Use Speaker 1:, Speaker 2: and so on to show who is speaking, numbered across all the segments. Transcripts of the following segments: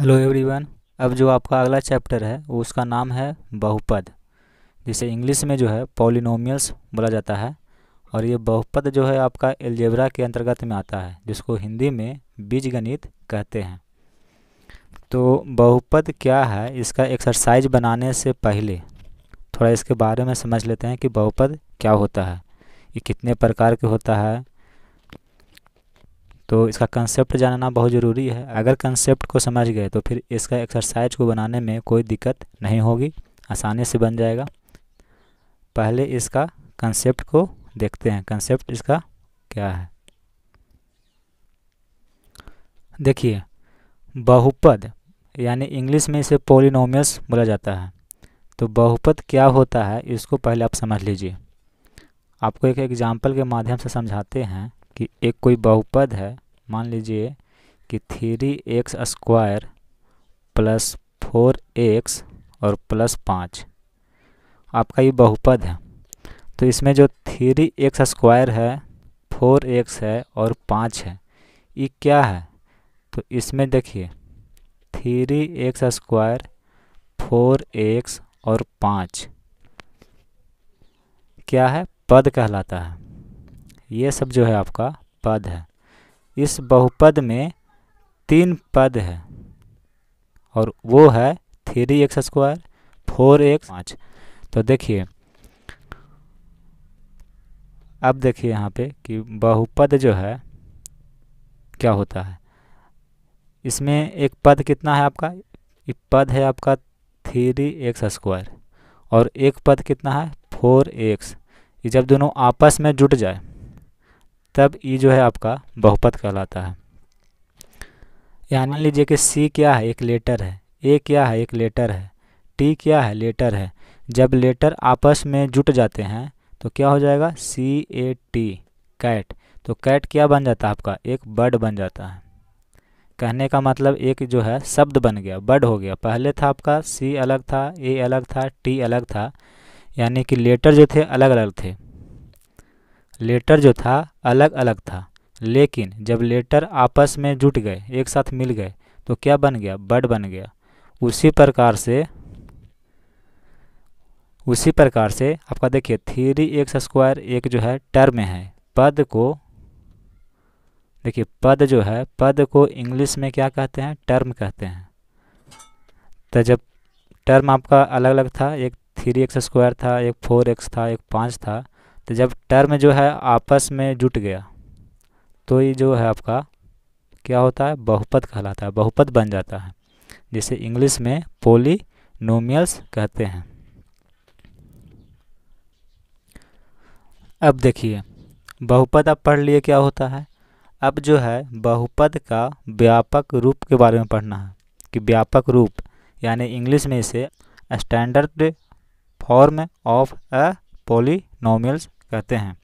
Speaker 1: hello everyone अब जो आपका अगला चैप्टर है वो उसका नाम है बहुपद जिसे इंग्लिश में जो है पॉलिनोमियल्स बोला जाता है और ये बहुपद जो है आपका एल्जेब्रा के अंतर्गत में आता है जिसको हिंदी में बीजगणित कहते हैं तो बहुपद क्या है इसका एक्सरसाइज बनाने से पहले थोड़ा इसके बारे में समझ लेते हैं कि बहुपद क्या होता है ये कितने प्रकार के होता है तो इसका कंसेप्ट जानना बहुत ज़रूरी है अगर कंसेप्ट को समझ गए तो फिर इसका एक्सरसाइज को बनाने में कोई दिक्कत नहीं होगी आसानी से बन जाएगा पहले इसका कंसेप्ट को देखते हैं कंसेप्ट इसका क्या है देखिए बहुपद यानी इंग्लिश में इसे पोलिनोमियस बोला जाता है तो बहुपद क्या होता है इसको पहले आप समझ लीजिए आपको एक एग्जाम्पल के माध्यम से समझाते हैं कि एक कोई बहुपद है मान लीजिए कि three x square plus four x और प्लस पाँच आपका ये बहुपद है तो इसमें जो थ्री एक्स स्क्वायर है फोर एक्स है और पाँच है ये क्या है तो इसमें देखिए three x square four x और पाँच क्या है पद कहलाता है ये सब जो है आपका पद है इस बहुपद में तीन पद है और वो है three x square four x पाँच तो देखिए अब देखिए यहाँ पे कि बहुपद जो है क्या होता है इसमें एक पद कितना है आपका एक पद है आपका थ्री एक्स स्क्वायर और एक पद कितना है फोर एक्स जब दोनों आपस में जुट जाए तब ई जो है आपका बहुपद कहलाता है यानी मान लीजिए कि सी क्या है एक लेटर है ए क्या है एक लेटर है टी क्या है लेटर है जब लेटर आपस में जुट जाते हैं तो क्या हो जाएगा सी ए टी कैट तो कैट क्या बन जाता है आपका एक बर्ड बन जाता है कहने का मतलब एक जो है शब्द बन गया बर्ड हो गया पहले था आपका सी अलग था ए अलग था टी अलग था यानी कि लेटर जो थे अलग अलग थे लेटर जो था अलग अलग था लेकिन जब लेटर आपस में जुट गए एक साथ मिल गए तो क्या बन गया बर्ड बन गया उसी प्रकार से उसी प्रकार से आपका देखिए थ्री एक्स स्क्वायर एक जो है टर्म में है पद को देखिए पद जो है पद को इंग्लिश में क्या कहते हैं टर्म कहते हैं तो जब टर्म आपका अलग अलग था एक थ्री एक्स स्क्वायर था एक फोर एक्स था एक पाँच था तो जब टर्म जो है आपस में जुट गया तो ये जो है आपका क्या होता है बहुपद कहलाता है बहुपद बन जाता है जिसे इंग्लिश में पोलिनोमियल्स कहते हैं अब देखिए बहुपद आप पढ़ लिए क्या होता है अब जो है बहुपद का व्यापक रूप के बारे में पढ़ना है कि व्यापक रूप यानी इंग्लिश में इसे standard form of a polynomials कहते हैं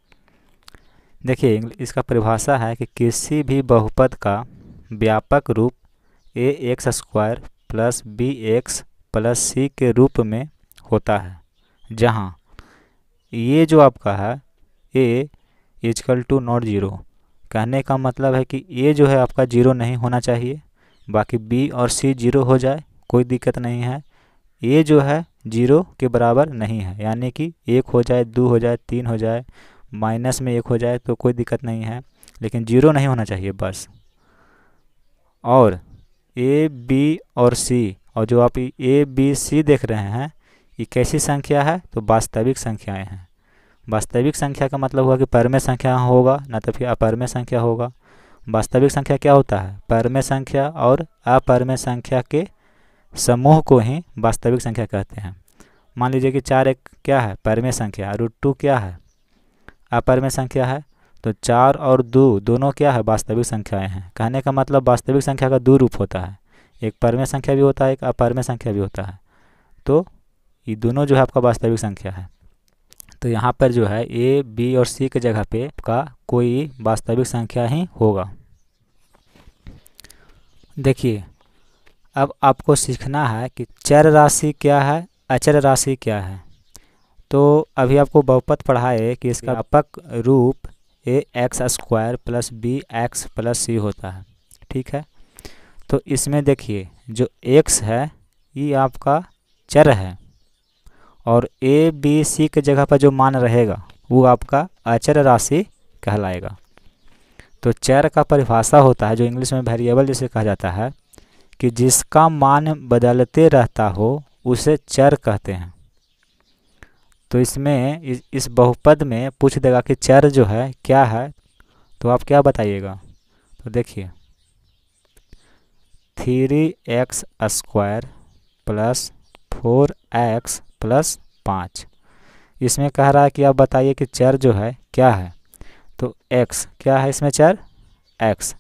Speaker 1: देखिए इसका परिभाषा है कि किसी भी बहुपद का व्यापक रूप a x square plus b x plus c के रूप में होता है जहाँ ये जो आपका है a equal to not zero कहने का मतलब है कि ए जो है आपका ज़ीरो नहीं होना चाहिए बाकी बी और सी ज़ीरो हो जाए कोई दिक्कत नहीं है ए जो है जीरो के बराबर नहीं है यानी कि एक हो जाए दो हो जाए तीन हो जाए माइनस में एक हो जाए तो कोई दिक्कत नहीं है लेकिन जीरो नहीं होना चाहिए बस और ए बी और सी और जो आप ए बी सी देख रहे हैं ये कैसी संख्या है तो वास्तविक संख्याएं हैं वास्तविक संख्या का मतलब हुआ कि परमय संख्या होगा ना तो फिर अपरमय संख्या होगा वास्तविक संख्या क्या होता है परमय संख्या और अपरमय संख्या के समूह को ही वास्तविक संख्या कहते हैं मान लीजिए कि चार एक क्या है परमेय संख्या रूट टू क्या है अपरमेय संख्या है तो चार और दो दोनों क्या है वास्तविक संख्याएं हैं कहने का मतलब वास्तविक संख्या का दो रूप होता है एक परमे संख्या भी होता है एक अपरमे संख्या भी होता है तो ये दोनों जो है आपका वास्तविक संख्या है तो यहाँ पर जो है ए बी और सी के जगह पे का कोई वास्तविक संख्या ही होगा देखिए अब आपको सीखना है कि चर राशि क्या है अचर राशि क्या है तो अभी आपको बहुपत पढ़ाए कि इसका व्यापक रूप a x square plus b x plus c होता है ठीक है तो इसमें देखिए जो एक्स है ये आपका चर है और ए बी सी के जगह पर जो मान रहेगा वो आपका अचर राशि कहलाएगा तो चर का परिभाषा होता है जो इंग्लिश में वेरिएबल जिसे कहा जाता है कि जिसका मान बदलते रहता हो उसे चर कहते हैं तो इसमें इस, बहुपद में पूछ देगा कि चर जो है क्या है तो आप क्या बताइएगा तो देखिए three x square plus four x plus पाँच इसमें कह रहा है कि आप बताइए कि चर जो है क्या है तो x क्या है इसमें चर x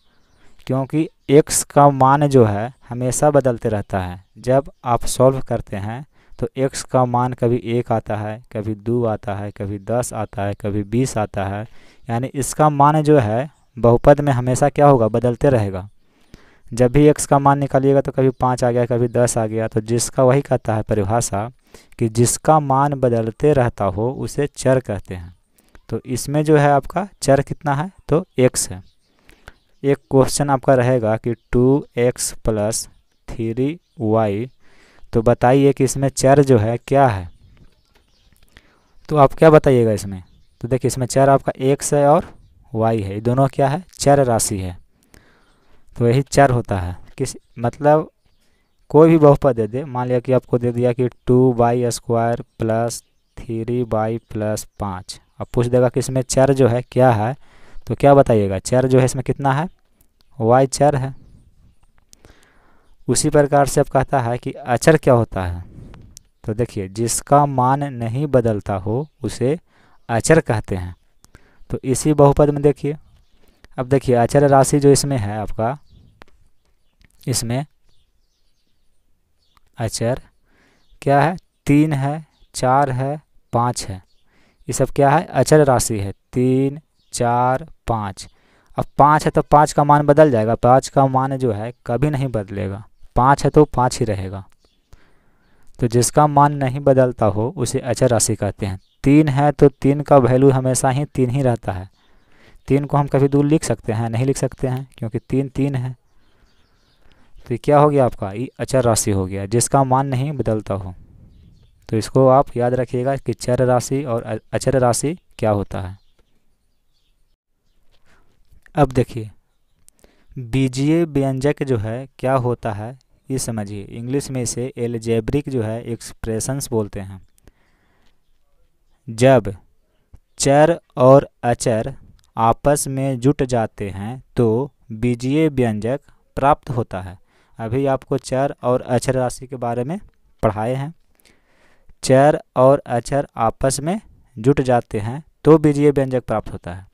Speaker 1: क्योंकि एक्स का मान जो है हमेशा बदलते रहता है जब आप सॉल्व करते हैं तो एक्स का मान कभी एक आता है कभी दो आता है कभी दस आता है कभी बीस आता है यानी इसका मान जो है बहुपद में हमेशा क्या होगा बदलते रहेगा जब भी एक्स का मान निकालिएगा तो कभी पाँच आ गया कभी दस आ गया तो जिसका वही कहता है परिभाषा कि जिसका मान बदलते रहता हो उसे चर कहते हैं तो इसमें जो है आपका चर कितना है तो एक्स है एक क्वेश्चन आपका रहेगा कि two x plus three y तो बताइए कि इसमें चर जो है क्या है तो आप क्या बताइएगा इसमें तो देखिए इसमें चर आपका एक्स है और वाई है ये दोनों क्या है चर राशि है तो यही चर होता है किस मतलब कोई भी बहुपद दे दे मान लिया कि आपको दे दिया कि two y square plus three y plus पाँच अब पूछ देगा कि इसमें चर जो है क्या है तो क्या बताइएगा चर जो है इसमें कितना है वाई चर है उसी प्रकार से अब कहता है कि अचर क्या होता है तो देखिए जिसका मान नहीं बदलता हो उसे अचर कहते हैं तो इसी बहुपद में देखिए अब देखिए अचर राशि जो इसमें है आपका इसमें अचर क्या है तीन है चार है पाँच है ये सब क्या है अचर राशि है तीन चार पाँच अब पाँच है तो पाँच का मान बदल जाएगा पाँच का मान जो है कभी नहीं बदलेगा पाँच है तो पाँच ही रहेगा तो जिसका मान नहीं बदलता हो उसे अचर राशि कहते हैं तीन है तो तीन का वैल्यू हमेशा ही तीन ही रहता है तीन को हम कभी दूर लिख सकते हैं नहीं लिख सकते हैं क्योंकि तीन तीन है तो क्या हो गया आपका ये अचर राशि हो गया जिसका मान नहीं बदलता हो तो इसको आप याद रखिएगा कि चर राशि और अचर राशि क्या होता है अब देखिए बीजीय व्यंजक जो है क्या होता है ये समझिए इंग्लिश में इसे एलजेब्रिक जो है एक्सप्रेशंस बोलते हैं जब चर और अचर आपस में जुट जाते हैं तो बीजीय व्यंजक प्राप्त होता है अभी आपको चर और अचर राशि के बारे में पढ़ाए हैं चर और अचर आपस में जुट जाते हैं तो बीजीय व्यंजक प्राप्त होता है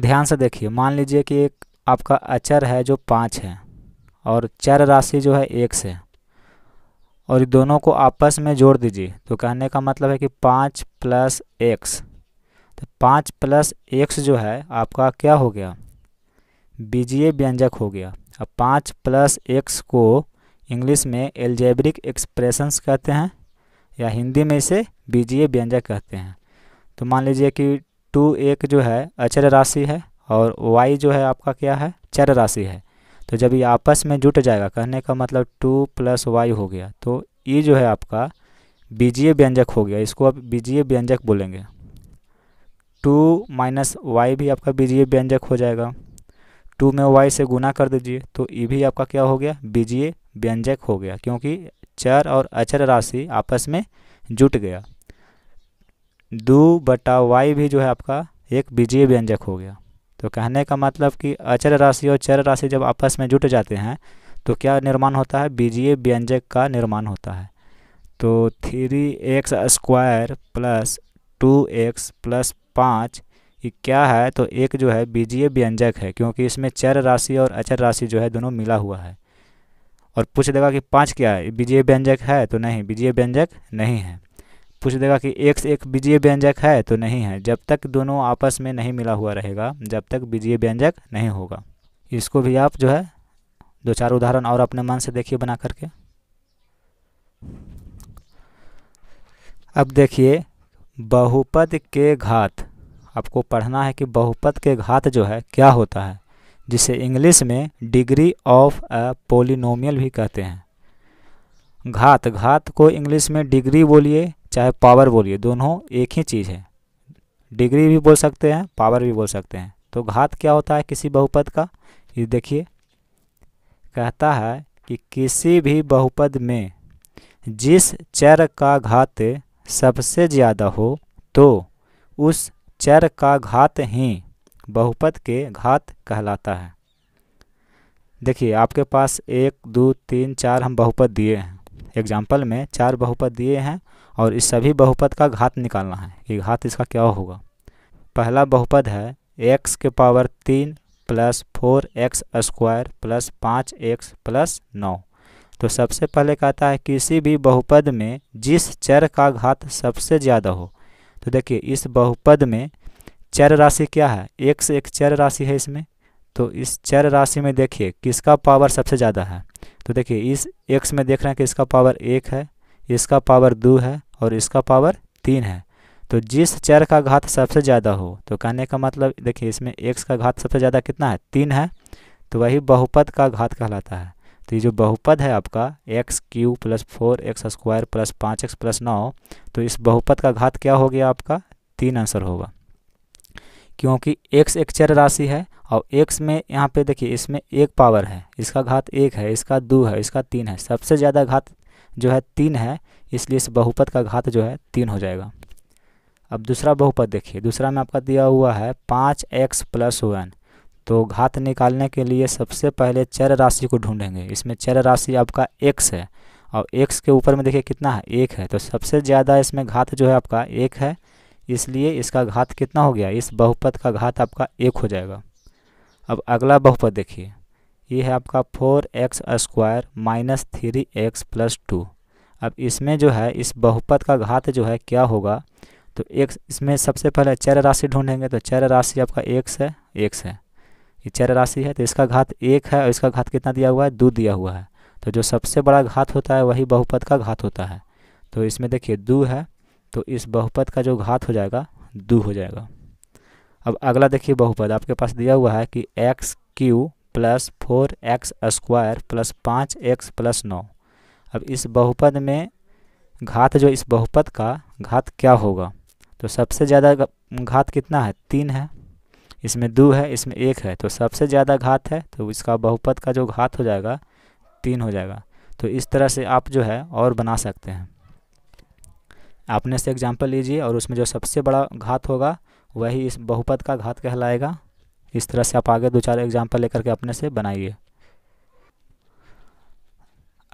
Speaker 1: ध्यान से देखिए मान लीजिए कि एक आपका अचर है जो पाँच है और चर राशि जो है एक से और दोनों को आपस में जोड़ दीजिए तो कहने का मतलब है कि पाँच प्लस एक्स तो पाँच प्लस एक्स जो है आपका क्या हो गया बीजीय व्यंजक हो गया अब पाँच प्लस एक्स को इंग्लिश में एल्जेब्रिक एक्सप्रेशंस कहते हैं या हिंदी में इसे बीजीय व्यंजक कहते हैं तो मान लीजिए कि टू एक जो है अचर राशि है और वाई जो है आपका क्या है चर राशि है तो जब ये आपस में जुट जाएगा कहने का मतलब टू प्लस वाई हो गया तो ये जो है आपका बीजीय व्यंजक हो गया इसको आप बीजीय व्यंजक बोलेंगे टू माइनस वाई भी आपका बीजीय व्यंजक हो जाएगा टू में वाई से गुना कर दीजिए तो ये भी आपका क्या हो गया बीजीय व्यंजक हो गया क्योंकि चर और अचर राशि आपस में जुट गया दो बटा वाई भी जो है आपका एक बीजीय व्यंजक हो गया तो कहने का मतलब कि अचर राशि और चर राशि जब आपस में जुट जाते हैं तो क्या निर्माण होता है बीजीय व्यंजक का निर्माण होता है तो three x square plus two x plus पाँच ये क्या है तो एक जो है बीजीय व्यंजक है क्योंकि इसमें चर राशि और अचर राशि जो है दोनों मिला हुआ है और पूछ देगा कि पाँच क्या है बीजीय व्यंजक है तो नहीं बीजीय व्यंजक नहीं है पूछ देगा कि एक्स एक बीजीय व्यंजक है तो नहीं है जब तक दोनों आपस में नहीं मिला हुआ रहेगा जब तक बीजीय व्यंजक नहीं होगा इसको भी आप जो है दो चार उदाहरण और अपने मन से देखिए बना करके अब देखिए बहुपद के घात आपको पढ़ना है कि बहुपद के घात जो है क्या होता है जिसे इंग्लिश में डिग्री ऑफ अ पोलिनोमियल भी कहते हैं घात घात को इंग्लिश में डिग्री बोलिए चाहे पावर बोलिए दोनों एक ही चीज़ है डिग्री भी बोल सकते हैं पावर भी बोल सकते हैं तो घात क्या होता है किसी बहुपद का ये देखिए कहता है कि किसी भी बहुपद में जिस चर का घात सबसे ज़्यादा हो तो उस चर का घात ही बहुपद के घात कहलाता है देखिए आपके पास एक दो तीन चार हम बहुपद दिए हैं एग्जाम्पल में चार बहुपद दिए हैं और इस सभी बहुपद का घात निकालना है कि घात इसका क्या होगा पहला बहुपद है एक्स के पावर तीन plus four x square plus पाँच एक्स प्लस नौ तो सबसे पहले कहता है किसी भी बहुपद में जिस चर का घात सबसे ज़्यादा हो तो देखिए इस बहुपद में चर राशि क्या है एक से एक चर राशि है इसमें तो इस चर राशि में देखिए किसका पावर सबसे ज़्यादा है तो देखिए इस एक्स में देख रहे हैं कि इसका पावर एक है इसका पावर दो है और इसका पावर तीन है तो जिस चर का घात सबसे ज़्यादा हो तो कहने का मतलब देखिए इसमें एक्स का घात सबसे ज़्यादा कितना है तीन है तो वही बहुपद का घात कहलाता है तो ये जो बहुपद है आपका x cube plus four x square plus पाँच एक्स प्लस नौ तो इस बहुपद का घात क्या हो गया आपका तीन आंसर होगा क्योंकि एक्स एक चर राशि है और x में यहाँ पे देखिए इसमें एक पावर है इसका घात एक है इसका दो है इसका तीन है सबसे ज़्यादा घात जो है तीन है इसलिए इस बहुपद का घात जो है तीन हो जाएगा अब दूसरा बहुपद देखिए दूसरा में आपका दिया हुआ है पाँच एक्स प्लस वन तो घात निकालने के लिए सबसे पहले चर राशि को ढूंढेंगे इसमें चर राशि आपका एक्स है और एक्स के ऊपर में देखिए कितना है एक है तो सबसे ज़्यादा इसमें घात जो है आपका एक है इसलिए इसका घात कितना हो गया इस बहुपद का घात आपका एक हो जाएगा अब अगला बहुपद देखिए ये है आपका four x square minus three x plus two अब इसमें जो है इस बहुपद का घात जो है क्या होगा तो एक इसमें सबसे पहले चर राशि ढूंढेंगे तो चर राशि आपका एक्स है एक्स है ये चर राशि है तो इसका घात एक है और इसका घात कितना दिया हुआ है दो दिया हुआ है तो जो सबसे बड़ा घात होता है वही बहुपद का घात होता है तो इसमें देखिए दो है तो इस बहुपद का जो घात हो जाएगा दो हो जाएगा अब अगला देखिए बहुपद आपके पास दिया हुआ है कि x cube plus four x square plus पाँच एक्स प्लस नौ अब इस बहुपद में घात जो इस बहुपद का घात क्या होगा तो सबसे ज़्यादा घात कितना है तीन है इसमें दो है इसमें एक है तो सबसे ज़्यादा घात है तो इसका बहुपद का जो घात हो जाएगा तीन हो जाएगा तो इस तरह से आप जो है और बना सकते हैं आपने से एग्जाम्पल लीजिए और उसमें जो सबसे बड़ा घात होगा वही इस बहुपद का घात कहलाएगा इस तरह से आप आगे दो चार एग्जाम्पल लेकर के अपने से बनाइए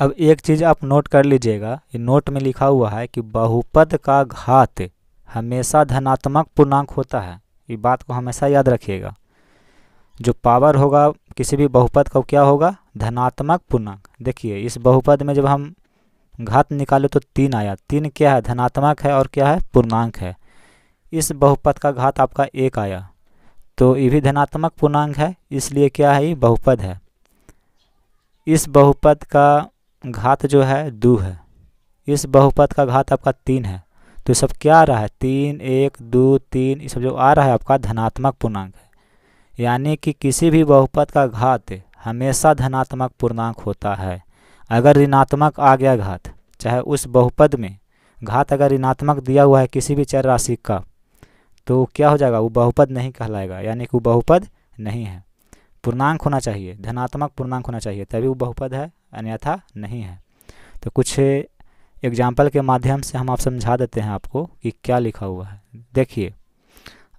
Speaker 1: अब एक चीज़ आप नोट कर लीजिएगा ये नोट में लिखा हुआ है कि बहुपद का घात हमेशा धनात्मक पूर्णांक होता है ये बात को हमेशा याद रखिएगा जो पावर होगा किसी भी बहुपद का क्या होगा धनात्मक पूर्णांक देखिए इस बहुपद में जब हम घात निकाले तो तीन आया तीन क्या है धनात्मक है और क्या है पूर्णांक है इस बहुपद का घात आपका एक आया तो ये भी धनात्मक पूर्णांक है इसलिए क्या है ये बहुपद है इस बहुपद का घात जो है दो है इस बहुपद का घात आपका तीन है तो सब क्या आ रहा है तीन एक दो तीन ये सब जो आ रहा है आपका धनात्मक पूर्णांक है यानी कि किसी भी बहुपद का घात हमेशा धनात्मक पूर्णांक होता है अगर ऋणात्मक आ गया घात चाहे उस बहुपद में घात अगर ऋणात्मक दिया हुआ है किसी भी चर राशि का तो क्या हो जाएगा वो बहुपद नहीं कहलाएगा यानी कि वो बहुपद नहीं है पूर्णांक होना चाहिए धनात्मक पूर्णांक होना चाहिए तभी वो बहुपद है अन्यथा नहीं है तो कुछ एग्जाम्पल के माध्यम से हम आप समझा देते हैं आपको कि क्या लिखा हुआ है देखिए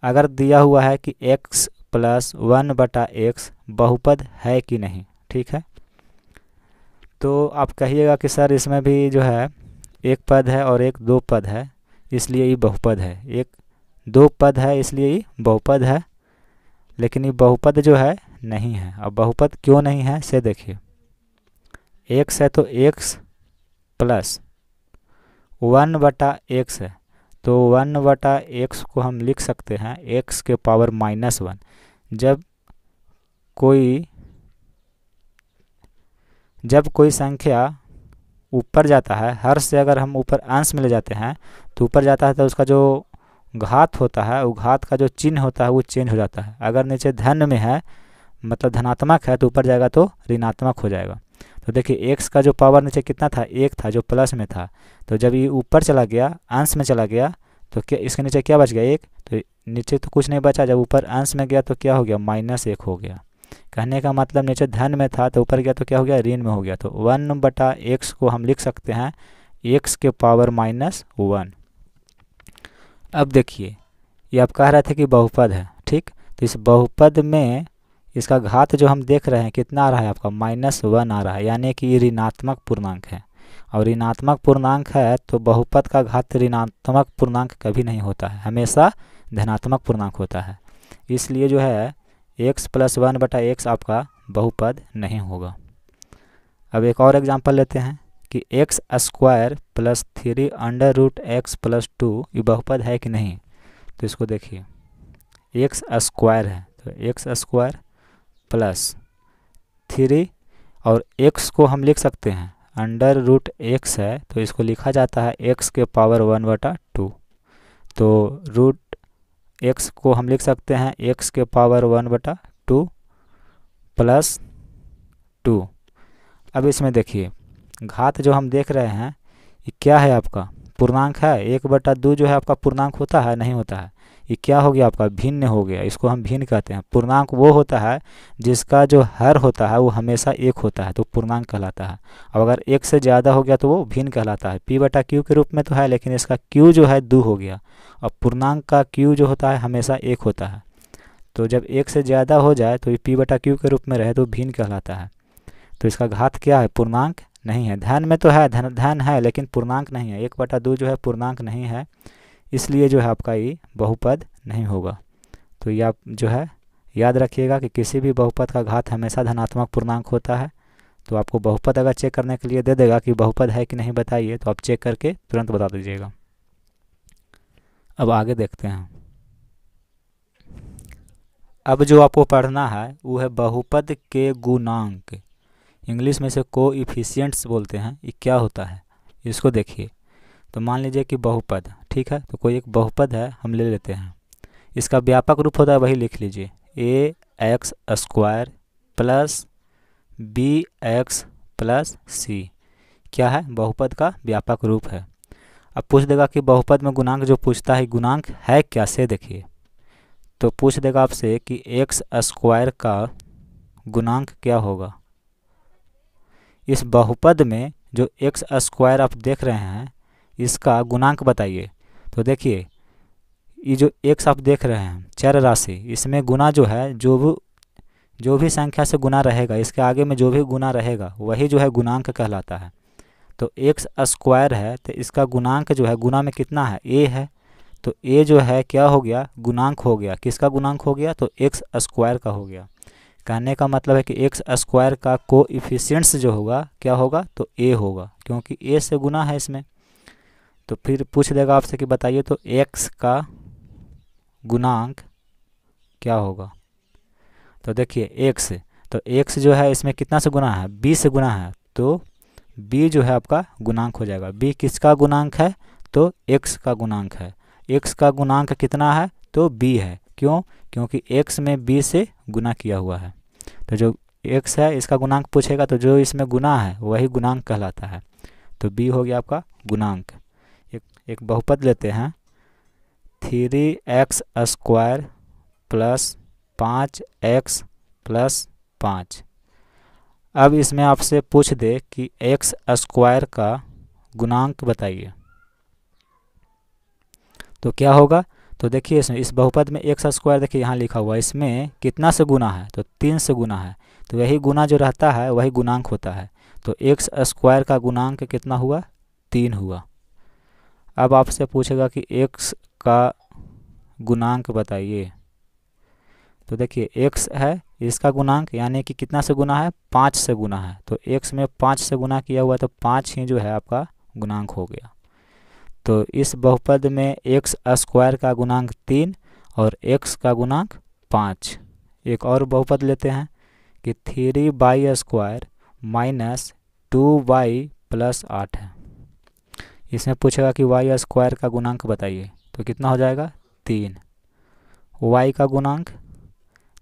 Speaker 1: अगर दिया हुआ है कि x प्लस वन बटा एक्स बहुपद है कि नहीं ठीक है तो आप कहिएगा कि सर इसमें भी जो है एक पद है और एक दो पद है इसलिए ये बहुपद है एक दो पद है इसलिए ये बहुपद है लेकिन ये बहुपद जो है नहीं है अब बहुपद क्यों नहीं है से देखिए एक्स है तो एक्स प्लस वन बटा एक्स है तो वन बटा एक्स को हम लिख सकते हैं एक्स के पावर माइनस वन जब कोई जब कोई संख्या ऊपर जाता है हर से अगर हम ऊपर अंश में ले जाते हैं तो ऊपर जाता है तो उसका जो घात होता है वो घात का जो चिन्ह होता है वो चेंज हो जाता है अगर नीचे धन में है मतलब धनात्मक है तो ऊपर जाएगा तो ऋणात्मक हो जाएगा तो देखिए एक्स का जो पावर नीचे कितना था एक था जो प्लस में था तो जब ये ऊपर चला गया अंश में चला गया तो क्या इसके नीचे क्या बच गया एक तो नीचे तो कुछ नहीं बचा जब ऊपर अंश में गया तो क्या हो गया माइनस एक हो गया कहने का मतलब नीचे धन में था तो ऊपर गया तो क्या हो गया ऋण में हो गया तो वन बटा एक्स को हम लिख सकते हैं एक्स के पावर माइनस वन अब देखिए ये आप कह रहे थे कि बहुपद है ठीक तो इस बहुपद में इसका घात जो हम देख रहे हैं कितना आ रहा है आपका माइनस वन आ रहा है यानी कि ऋणात्मक पूर्णांक है और ऋणात्मक पूर्णांक है तो बहुपद का घात ऋणात्मक पूर्णांक कभी नहीं होता है हमेशा धनात्मक पूर्णांक होता है इसलिए जो है एक्स प्लस वन बटा एक्स आपका बहुपद नहीं होगा अब एक और एग्जाम्पल लेते हैं कि x square plus three under root x plus two ये बहुपद है कि नहीं तो इसको देखिए एक्स स्क्वायर है तो एक्स स्क्वायर प्लस थ्री और एक्स को हम लिख सकते हैं अंडर रूट एक्स है तो इसको लिखा जाता है एक्स के पावर वन बटा टू तो रूट एक्स को हम लिख सकते हैं एक्स के पावर वन बटा टू प्लस टू अब इसमें देखिए घात जो हम देख रहे हैं ये क्या है आपका पूर्णांक है एक बटा दो जो है आपका पूर्णांक होता है नहीं होता है ये क्या हो गया आपका भिन्न हो गया इसको हम भिन्न कहते हैं पूर्णांक वो होता है जिसका जो हर होता है वो हमेशा एक होता है तो पूर्णांक कहलाता है अब अगर एक से ज़्यादा हो गया तो वो भिन्न कहलाता है पी बटा क्यू के रूप में तो है लेकिन इसका क्यू जो है दो हो गया और पूर्णांक का क्यू जो होता है हमेशा एक होता है तो जब एक से ज़्यादा हो जाए तो ये पी बटा क्यू के रूप में रहे तो भिन्न कहलाता है तो इसका घात क्या है पूर्णांक नहीं है धन में तो है धन धन है लेकिन पूर्णांक नहीं है एक बटा दो जो है पूर्णांक नहीं है इसलिए जो है आपका ये बहुपद नहीं होगा तो ये आप जो है याद रखिएगा कि किसी भी बहुपद का घात हमेशा धनात्मक पूर्णांक होता है तो आपको बहुपद अगर चेक करने के लिए दे देगा कि बहुपद है कि नहीं बताइए तो आप चेक करके तुरंत बता दीजिएगा अब आगे देखते हैं अब जो आपको पढ़ना है वो है बहुपद के गुणांक इंग्लिश में से को इफिशियंट्स बोलते हैं ये क्या होता है इसको देखिए तो मान लीजिए कि बहुपद ठीक है तो कोई एक बहुपद है हम ले लेते हैं इसका व्यापक रूप होता है वही लिख लीजिए a x square plus b x plus c क्या है बहुपद का व्यापक रूप है अब पूछ देगा कि बहुपद में गुणांक जो पूछता है गुणांक है क्या से देखिए तो पूछ देगा आपसे कि एक्स स्क्वायर का गुणांक क्या होगा इस बहुपद में जो एक्स स्क्वायर आप देख रहे हैं इसका गुणांक बताइए तो देखिए ये जो एक्स आप देख रहे हैं चर राशि इसमें गुना जो है जो भी जो भी संख्या से गुना रहेगा इसके आगे में जो भी गुना रहेगा वही जो है गुणांक कहलाता है तो एक्स स्क्वायर है तो इसका गुणांक जो है गुना में कितना है ए है तो ए जो है क्या हो गया गुणांक हो गया किसका गुणांक हो गया तो एक्स स्क्वायर का हो गया कहने का मतलब है कि एक्स स्क्वायर का को इफिशियंट्स जो होगा क्या होगा तो ए होगा क्योंकि ए से गुना है इसमें तो फिर पूछ देगा आपसे कि बताइए तो एक्स का गुणांक क्या होगा तो देखिए एक्स तो एक्स जो है इसमें कितना से गुना है बीस से गुना है तो बी जो है आपका गुणांक हो जाएगा बी किसका गुणांक है तो एक्स का गुणांक है एक्स का गुणांक कितना है तो बी है क्यों क्योंकि एक्स में बी से गुना किया हुआ है तो जो एक्स है इसका गुणांक पूछेगा तो जो इसमें गुना है वही गुणांक कहलाता है तो बी हो गया आपका गुणांक एक एक बहुपद लेते हैं थ्री एक्स स्क्वायर प्लस पाँच एक्स प्लस पाँच अब इसमें आपसे पूछ दे कि एक्स स्क्वायर का गुणांक बताइए तो क्या होगा तो देखिए इसमें इस बहुपद में एक्स स्क्वायर देखिए यहाँ लिखा हुआ है इसमें कितना से गुना है तो तीन से गुना है तो यही गुना जो रहता है वही गुणांक होता है तो एक्स स्क्वायर का गुणांक कितना हुआ तीन हुआ अब आपसे पूछेगा कि एक्स का गुणांक बताइए तो देखिए एक्स है इसका गुणांक यानी कि कितना से गुना है पाँच से गुना है तो एक्स में पाँच से गुना किया हुआ तो पाँच ही जो है आपका गुणांक हो गया तो इस बहुपद में एक्स स्क्वायर का गुणांक तीन और एक्स का गुणांक पाँच एक और बहुपद लेते हैं कि three y square minus two y plus आठ है इसमें पूछेगा कि वाई स्क्वायर का गुणांक बताइए तो कितना हो जाएगा तीन वाई का गुणांक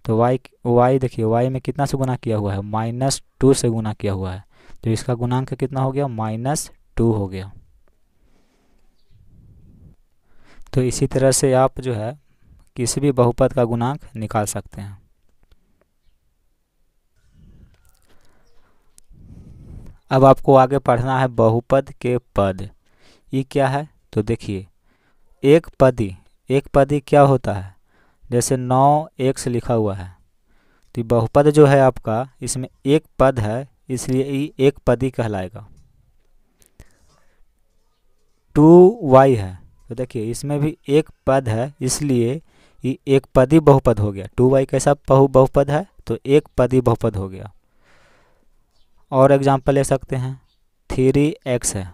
Speaker 1: तो वाई वाई देखिए वाई में कितना से गुना किया हुआ है माइनस टू से गुना किया हुआ है तो इसका गुणांक कितना हो गया माइनस टू हो गया तो इसी तरह से आप जो है किसी भी बहुपद का गुणांक निकाल सकते हैं अब आपको आगे पढ़ना है बहुपद के पद ये क्या है तो देखिए एक पदी एक पदी क्या होता है जैसे नौ एक्स लिखा हुआ है तो बहुपद जो है आपका इसमें एक पद है इसलिए ये एक पद ही कहलाएगा टू वाई है तो देखिए इसमें भी एक पद है इसलिए ये एक पद ही बहुपद हो गया टू वाई कैसा बहु बहुपद है तो एक पद ही बहुपद हो गया और एग्जाम्पल ले सकते हैं थ्री एक्स है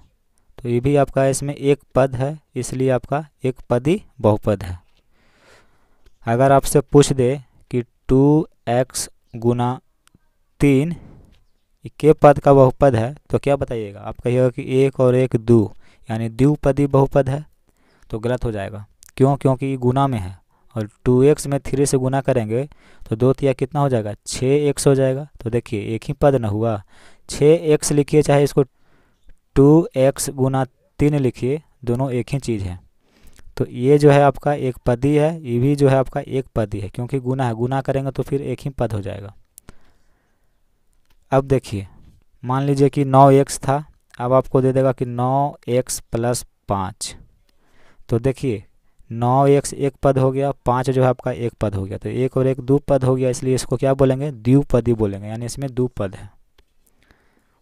Speaker 1: तो ये भी आपका इसमें एक पद है इसलिए आपका एक पद ही बहुपद है अगर आपसे पूछ दे कि टू एक्स गुना तीन के पद का बहुपद है तो क्या बताइएगा आप कहिएगा कि एक और एक दो यानी द्विपदी बहुपद है तो गलत हो जाएगा क्यों क्योंकि ये गुना में है और टू एक्स में थ्री से गुना करेंगे तो दो तिया कितना हो जाएगा छः एक्स हो जाएगा तो देखिए एक ही पद ना हुआ छः एक्स लिखिए चाहे इसको टू एक्स गुना तीन लिखिए दोनों एक ही चीज़ है तो ये जो है आपका एक पदी है ये भी जो है आपका एक पदी है क्योंकि गुना है गुना करेंगे तो फिर एक ही पद हो जाएगा अब देखिए मान लीजिए कि नौ एक्स था अब आपको दे देगा कि नौ एक्स प्लस पाँच तो देखिए नौ एक्स एक पद हो गया पाँच जो है आपका एक पद हो गया तो एक और एक दो पद हो गया इसलिए इसको क्या बोलेंगे द्विपदी बोलेंगे यानी इसमें दो पद है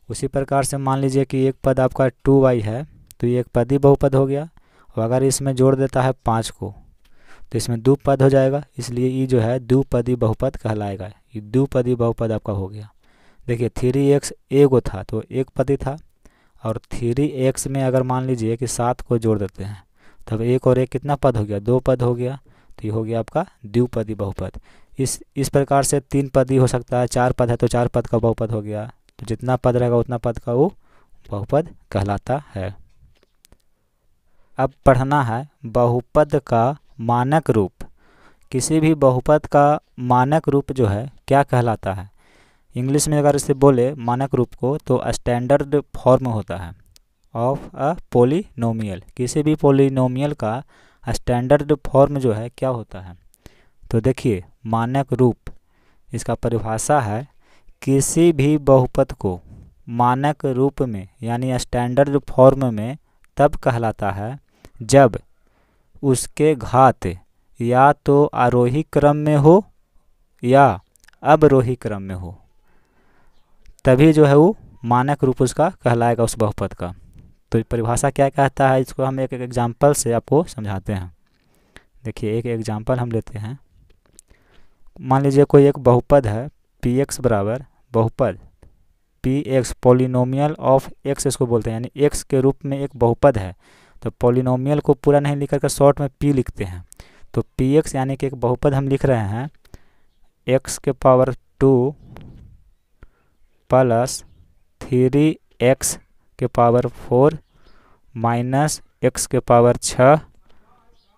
Speaker 1: उसी प्रकार से मान लीजिए कि एक पद आपका टू वाई है तो एक पद ही बहुपद हो गया और तो अगर इसमें जोड़ देता है पाँच को तो इसमें दो पद हो जाएगा इसलिए ये जो है द्विपदी बहुपद कहलाएगा ये द्विपदी बहुपद आपका हो गया देखिए थ्री एक्स एगो था तो एक पति था और थ्री एक्स में अगर मान लीजिए कि सात को जोड़ देते हैं तब तो एक और एक कितना पद हो गया दो पद हो गया तो ये हो गया आपका द्विपदी बहुपद इस इस प्रकार से तीन पद ही हो सकता है चार पद है तो चार पद का बहुपद हो गया तो जितना पद रहेगा उतना पद का वो बहुपद कहलाता है अब पढ़ना है बहुपद का मानक रूप किसी भी बहुपद का मानक रूप जो है क्या कहलाता है इंग्लिश में अगर इसे बोले मानक रूप को तो स्टैंडर्ड फॉर्म होता है ऑफ अ पोलिनोमियल किसी भी पोलिनोमियल का स्टैंडर्ड फॉर्म जो है क्या होता है तो देखिए मानक रूप इसका परिभाषा है किसी भी बहुपद को मानक रूप में यानी स्टैंडर्ड फॉर्म में तब कहलाता है जब उसके घात या तो आरोही क्रम में हो या अवरोही क्रम में हो तभी जो है वो मानक रूप उसका कहलाएगा उस बहुपद का तो परिभाषा क्या कहता है इसको हम एक एक एग्जाम्पल से आपको समझाते हैं देखिए एक एग्जाम्पल हम लेते हैं मान लीजिए कोई एक बहुपद है पी एक्स बराबर बहुपद p x polynomial of x इसको बोलते हैं यानी एक्स के रूप में एक बहुपद है तो पोलिनोमियल को पूरा नहीं लिख करके शॉर्ट में पी लिखते हैं तो पी एक्स यानी कि एक बहुपद हम लिख रहे हैं एक्स के power two plus three x के पावर फोर माइनस एक्स के पावर छ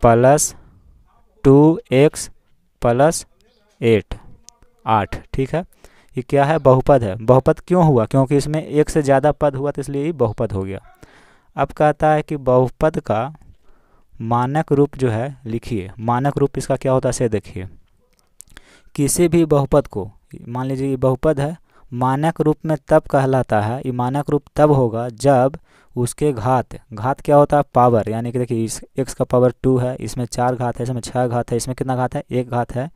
Speaker 1: plus two x plus eight आठ ठीक है ये क्या है बहुपद है बहुपद क्यों हुआ क्योंकि इसमें एक से ज़्यादा पद हुआ तो इसलिए ही बहुपद हो गया अब कहता है कि बहुपद का मानक रूप जो है लिखिए मानक रूप इसका क्या होता है से देखिए किसी भी बहुपद को मान लीजिए ये बहुपद है मानक रूप में तब कहलाता है ये मानक रूप तब होगा जब उसके घात घात क्या होता है पावर यानी कि देखिए इस एक्स का पावर टू है इसमें चार घात है इसमें छः घात है इसमें कितना घात है एक घात है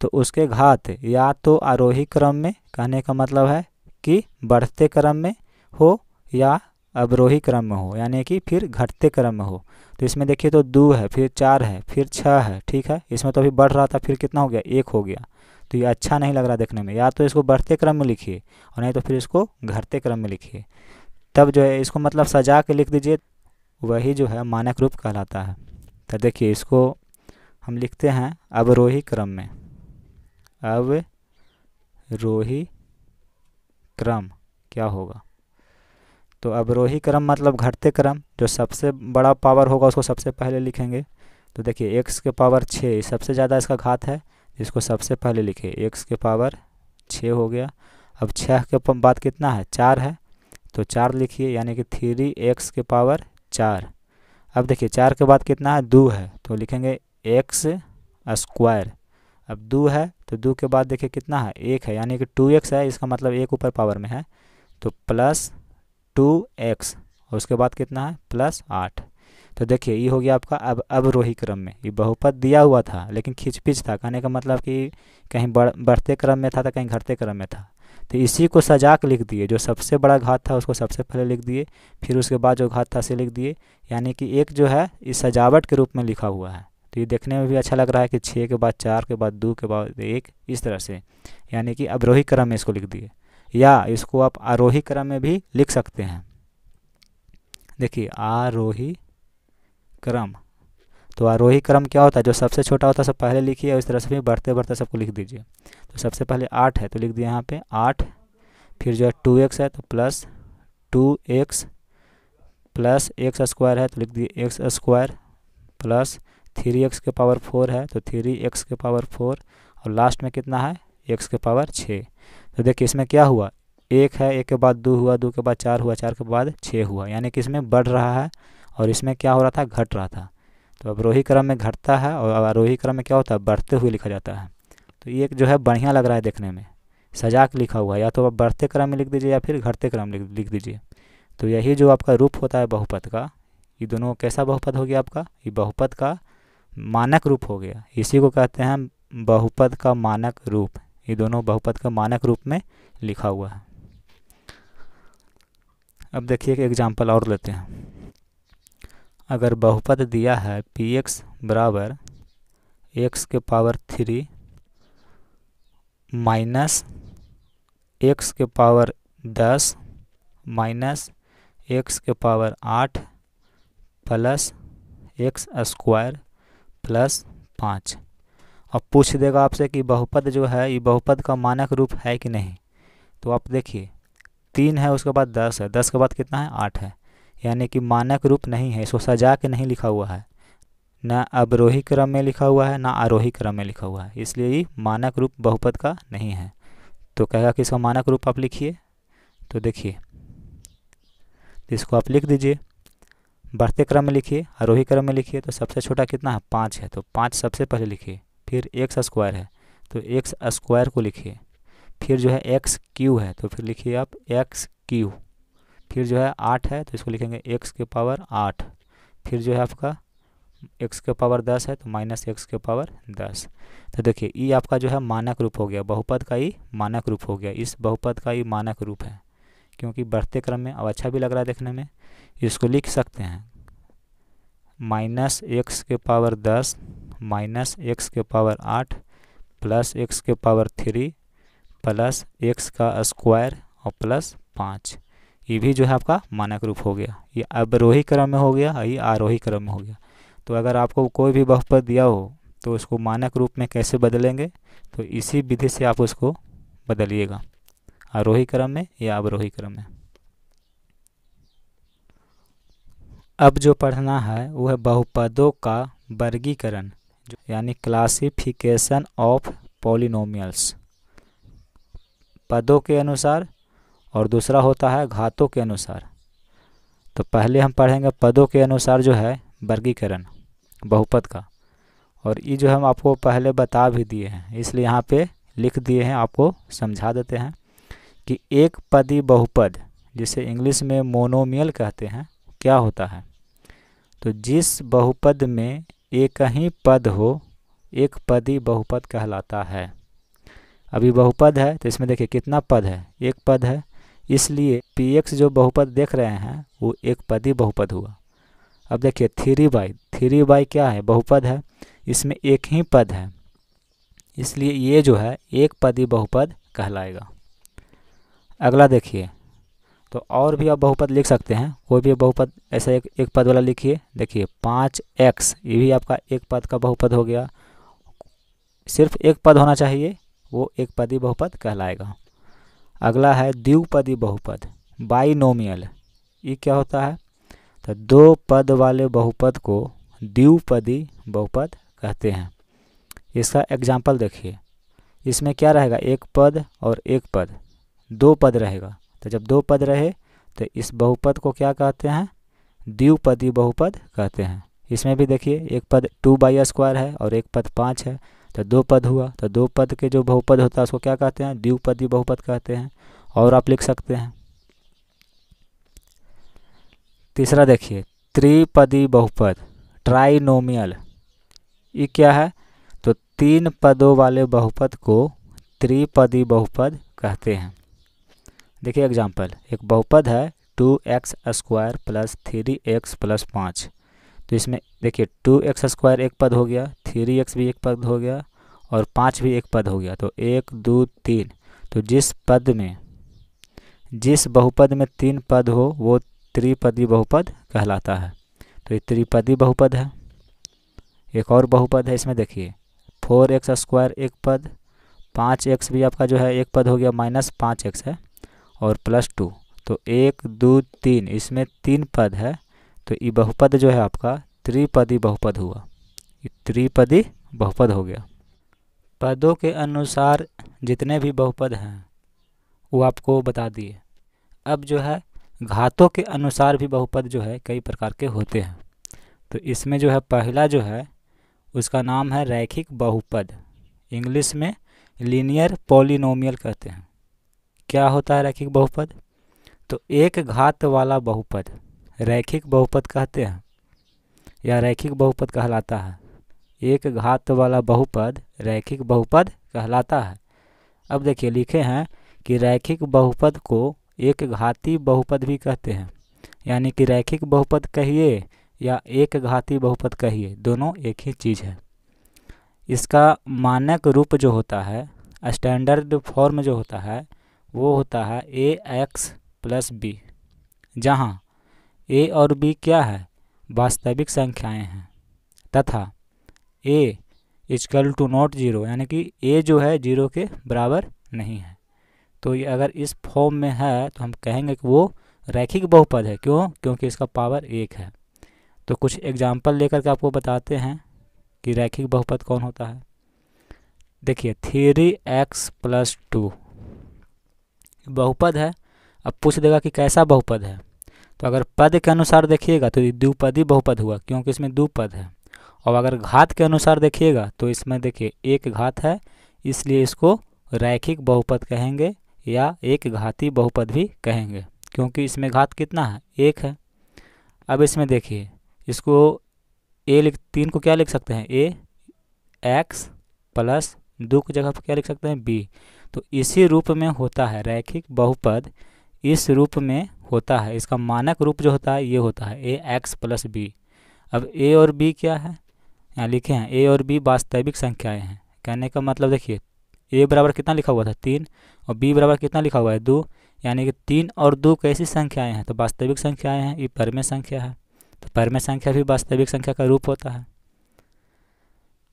Speaker 1: तो उसके घात या तो आरोही क्रम में कहने का मतलब है कि बढ़ते क्रम में हो या अवरोही क्रम में हो यानी कि फिर घटते क्रम में हो तो इसमें देखिए तो दो है फिर चार है फिर छः है ठीक है इसमें तो अभी बढ़ रहा था फिर कितना हो गया एक हो गया तो ये अच्छा नहीं लग रहा देखने में या तो इसको बढ़ते क्रम में लिखिए और नहीं तो फिर इसको घटते क्रम में लिखिए तब जो है इसको मतलब सजा के लिख दीजिए वही जो है मानक रूप कहलाता है तो देखिए इसको हम लिखते हैं अवरोही क्रम में अवरोही क्रम क्या होगा तो अवरोही क्रम मतलब घटते क्रम जो सबसे बड़ा पावर होगा उसको सबसे पहले लिखेंगे तो देखिए एक्स के पावर छः सबसे ज़्यादा इसका घात है इसको सबसे पहले लिखे एक्स के पावर छः हो गया अब छः के बाद कितना है चार है तो चार लिखिए यानी कि थ्री एक्स के पावर चार अब देखिए चार के बाद कितना है दो है तो लिखेंगे एक्स स्क्वायर अब दो है तो दो के बाद देखिए कितना है एक है यानी कि टू एक्स है इसका मतलब एक ऊपर पावर में है तो प्लस टू एक्स और उसके बाद कितना है प्लस आठ तो देखिए ये हो गया आपका अब अब रोही क्रम में ये बहुपद दिया हुआ था लेकिन खिचपिच था कहने का मतलब कि कहीं बढ़ बढ़ते क्रम में था तो कहीं घटते क्रम में था तो इसी को सजा के लिख दिए जो सबसे बड़ा घात था उसको सबसे पहले लिख दिए फिर उसके बाद जो घात था से लिख दिए यानी कि एक जो है इस सजावट के रूप में लिखा हुआ है तो ये देखने में भी अच्छा लग रहा है कि छः के बाद चार के बाद दो के बाद एक इस तरह से यानी कि अवरोही क्रम में इसको लिख दिए या इसको आप आरोही क्रम में भी लिख सकते हैं देखिए आरोही क्रम तो आरोही क्रम क्या होता है जो सबसे छोटा होता है सब पहले लिखिए और इस तरह से भी बढ़ते बढ़ते सबको लिख दीजिए तो सबसे पहले आठ है तो लिख दिया यहाँ पे आठ फिर जो है टू एक्स है तो plus two x plus x square है तो लिख दिए x square plus three x के पावर फोर है तो थ्री एक्स के पावर फोर और लास्ट में कितना है एक्स के पावर छः तो देखिए इसमें क्या हुआ एक है एक के बाद दो हुआ दो के बाद चार हुआ चार के बाद छः हुआ यानी कि इसमें बढ़ रहा है और इसमें क्या हो रहा था घट रहा था तो अब रोही क्रम में घटता है और अवरोही क्रम में क्या होता है बढ़ते हुए लिखा जाता है तो ये एक जो है बढ़िया लग रहा है देखने में सजा के लिखा हुआ है या तो आप बढ़ते क्रम में लिख दीजिए या फिर घटते क्रम में लिख दीजिए तो यही जो आपका रूप होता है बहुपद का ये दोनों कैसा बहुपद हो गया आपका ये बहुपद का मानक रूप हो गया इसी को कहते हैं बहुपद का मानक रूप ये दोनों बहुपद का मानक रूप में लिखा हुआ है अब देखिए एक एग्जाम्पल और लेते हैं अगर बहुपद दिया है पी एक्स बराबर एक्स के पावर थ्री माइनस एक्स के पावर दस माइनस एक्स के पावर आठ प्लस एक्स स्क्वायर प्लस पाँच अब पूछ देगा आपसे कि बहुपद जो है ये बहुपद का मानक रूप है कि नहीं तो आप देखिए तीन है उसके बाद दस है दस के बाद कितना है आठ है यानी कि मानक रूप नहीं है इसको सजा के नहीं लिखा हुआ है ना अवरोही क्रम में लिखा हुआ है ना आरोही क्रम में लिखा हुआ है इसलिए ये मानक रूप बहुपद का नहीं है तो कहेगा कि इसका मानक रूप आप लिखिए तो देखिए तो इसको आप लिख दीजिए बढ़ते क्रम में लिखिए आरोही क्रम में लिखिए तो सबसे छोटा कितना है पाँच है तो पाँच सबसे पहले लिखिए फिर एक्स स्क्वायर है तो एक्स स्क्वायर को लिखिए फिर जो है एक्स क्यू है तो फिर लिखिए आप एक्स क्यू फिर जो है आठ है तो इसको लिखेंगे एक्स के पावर आठ फिर जो है आपका एक्स के पावर दस है तो माइनस एक्स के पावर दस तो देखिए ये आपका जो है मानक रूप हो गया बहुपद का ही मानक रूप हो गया इस बहुपद का ही मानक रूप है क्योंकि बढ़ते क्रम में अब अच्छा भी लग रहा है देखने में इसको लिख सकते हैं माइनस एक्स के पावर दस माइनस एक्स के पावर आठ प्लस एक्स के पावर थ्री प्लस एक्स का स्क्वायर और प्लस पाँच ये भी जो है आपका मानक रूप हो गया ये अवरोही क्रम में हो गया ये आरोही क्रम में हो गया तो अगर आपको कोई भी बहुपद दिया हो तो उसको मानक रूप में कैसे बदलेंगे तो इसी विधि से आप उसको बदलिएगा आरोही क्रम में या अवरोही क्रम में अब जो पढ़ना है वो है बहुपदों का वर्गीकरण यानी क्लासिफिकेशन ऑफ पॉलिनोमियल्स पदों के अनुसार और दूसरा होता है घातों के अनुसार तो पहले हम पढ़ेंगे पदों के अनुसार जो है वर्गीकरण बहुपद का और ये जो हम आपको पहले बता भी दिए हैं इसलिए यहाँ पे लिख दिए हैं आपको समझा देते हैं कि एक पदी बहुपद जिसे इंग्लिश में मोनोमियल कहते हैं क्या होता है तो जिस बहुपद में एक ही पद हो एक पदी बहुपद कहलाता है अभी बहुपद है तो इसमें देखिए कितना पद है एक पद है इसलिए पी एक्स जो बहुपद देख रहे हैं वो एक पदी बहुपद हुआ अब देखिए थ्री बाई थ्री बाई क्या है बहुपद है इसमें एक ही पद है इसलिए ये जो है एक पदी बहुपद कहलाएगा अगला देखिए तो और भी आप बहुपद लिख सकते हैं कोई भी बहुपद ऐसा एक एक पद वाला लिखिए देखिए पाँच एक्स ये भी आपका एक पद का बहुपद हो गया सिर्फ एक पद होना चाहिए वो एक पदी बहुपद कहलाएगा अगला है द्विपदी बहुपद बाइनोमियल ये क्या होता है तो दो पद वाले बहुपद को द्विपदी बहुपद कहते हैं इसका एग्जाम्पल देखिए इसमें क्या रहेगा एक पद और एक पद दो पद रहेगा तो जब दो पद रहे तो इस बहुपद को क्या कहते हैं द्विपदी बहुपद कहते हैं इसमें भी देखिए एक पद टू बाई स्क्वायर है और एक पद पाँच है तो दो पद हुआ तो दो पद के जो बहुपद होता है उसको क्या कहते हैं द्विपदी बहुपद कहते हैं और आप लिख सकते हैं तीसरा देखिए त्रिपदी बहुपद ट्राइनोमियल ये क्या है तो तीन पदों वाले बहुपद को त्रिपदी बहुपद कहते हैं देखिए एग्जाम्पल एक बहुपद है two x square plus three x plus पाँच तो इसमें देखिए टू एक्स स्क्वायर एक पद हो गया थ्री एक्स भी एक पद हो गया और पाँच भी एक पद हो गया तो एक दो तीन तो जिस पद में जिस बहुपद में तीन पद हो वो त्रिपदी बहुपद कहलाता है तो ये त्रिपदी बहुपद है एक और बहुपद है इसमें देखिए फोर एक्स स्क्वायर एक पद पाँच एक्स भी आपका जो है एक पद हो गया माइनस पाँच एक्स है और प्लस टू तो एक दो तीन इसमें तीन पद है तो ये बहुपद जो है आपका त्रिपदी बहुपद हुआ ये त्रिपदी बहुपद हो गया पदों के अनुसार जितने भी बहुपद हैं वो आपको बता दिए अब जो है घातों के अनुसार भी बहुपद जो है कई प्रकार के होते हैं तो इसमें जो है पहला जो है उसका नाम है रैखिक बहुपद इंग्लिश में लीनियर पॉलिनोमियल कहते हैं क्या होता है रैखिक बहुपद तो एक घात वाला बहुपद रैखिक बहुपद कहते हैं या रैखिक बहुपद कहलाता है एक घात वाला बहुपद रैखिक बहुपद कहलाता है अब देखिए लिखे हैं कि रैखिक बहुपद को एक घाती बहुपद भी कहते हैं यानी कि रैखिक बहुपद कहिए या एक घाती बहुपद कहिए दोनों एक ही चीज़ है इसका मानक रूप जो होता है स्टैंडर्ड फॉर्म जो होता है वो होता है ए एक्स प्लस बी जहाँ ए और बी क्या है वास्तविक संख्याएं हैं तथा a equal to not zero यानी कि ए जो है जीरो के बराबर नहीं है तो ये अगर इस फॉर्म में है तो हम कहेंगे कि वो रैखिक बहुपद है क्यों क्योंकि इसका पावर एक है तो कुछ एग्जाम्पल लेकर के आपको बताते हैं कि रैखिक बहुपद कौन होता है देखिए थ्री एक्स प्लस टू बहुपद है अब पूछ देगा कि कैसा बहुपद है तो अगर पद के अनुसार देखिएगा तो ये द्विपदी बहुपद हुआ क्योंकि इसमें दो पद है और अगर घात के अनुसार देखिएगा तो इसमें देखिए एक घात है इसलिए इसको रैखिक बहुपद कहेंगे या एक घाती बहुपद भी कहेंगे क्योंकि इसमें घात कितना है एक है अब इसमें देखिए इसको ए लिख तीन को क्या लिख सकते हैं ए एक्स प्लस दो की जगह पर क्या लिख सकते हैं बी तो इसी रूप में होता है रैखिक बहुपद इस रूप में होता है इसका मानक रूप जो होता है ये होता है ए एक्स प्लस बी अब ए और बी क्या है यहाँ लिखे हैं ए और बी वास्तविक संख्याएं हैं कहने का मतलब देखिए ए बराबर कितना लिखा हुआ था तीन और बी बराबर कितना लिखा हुआ है दो यानी कि तीन और दो कैसी संख्याएं हैं तो वास्तविक संख्याएं हैं ये परमय संख्या है तो परमय संख्या भी वास्तविक संख्या का रूप होता है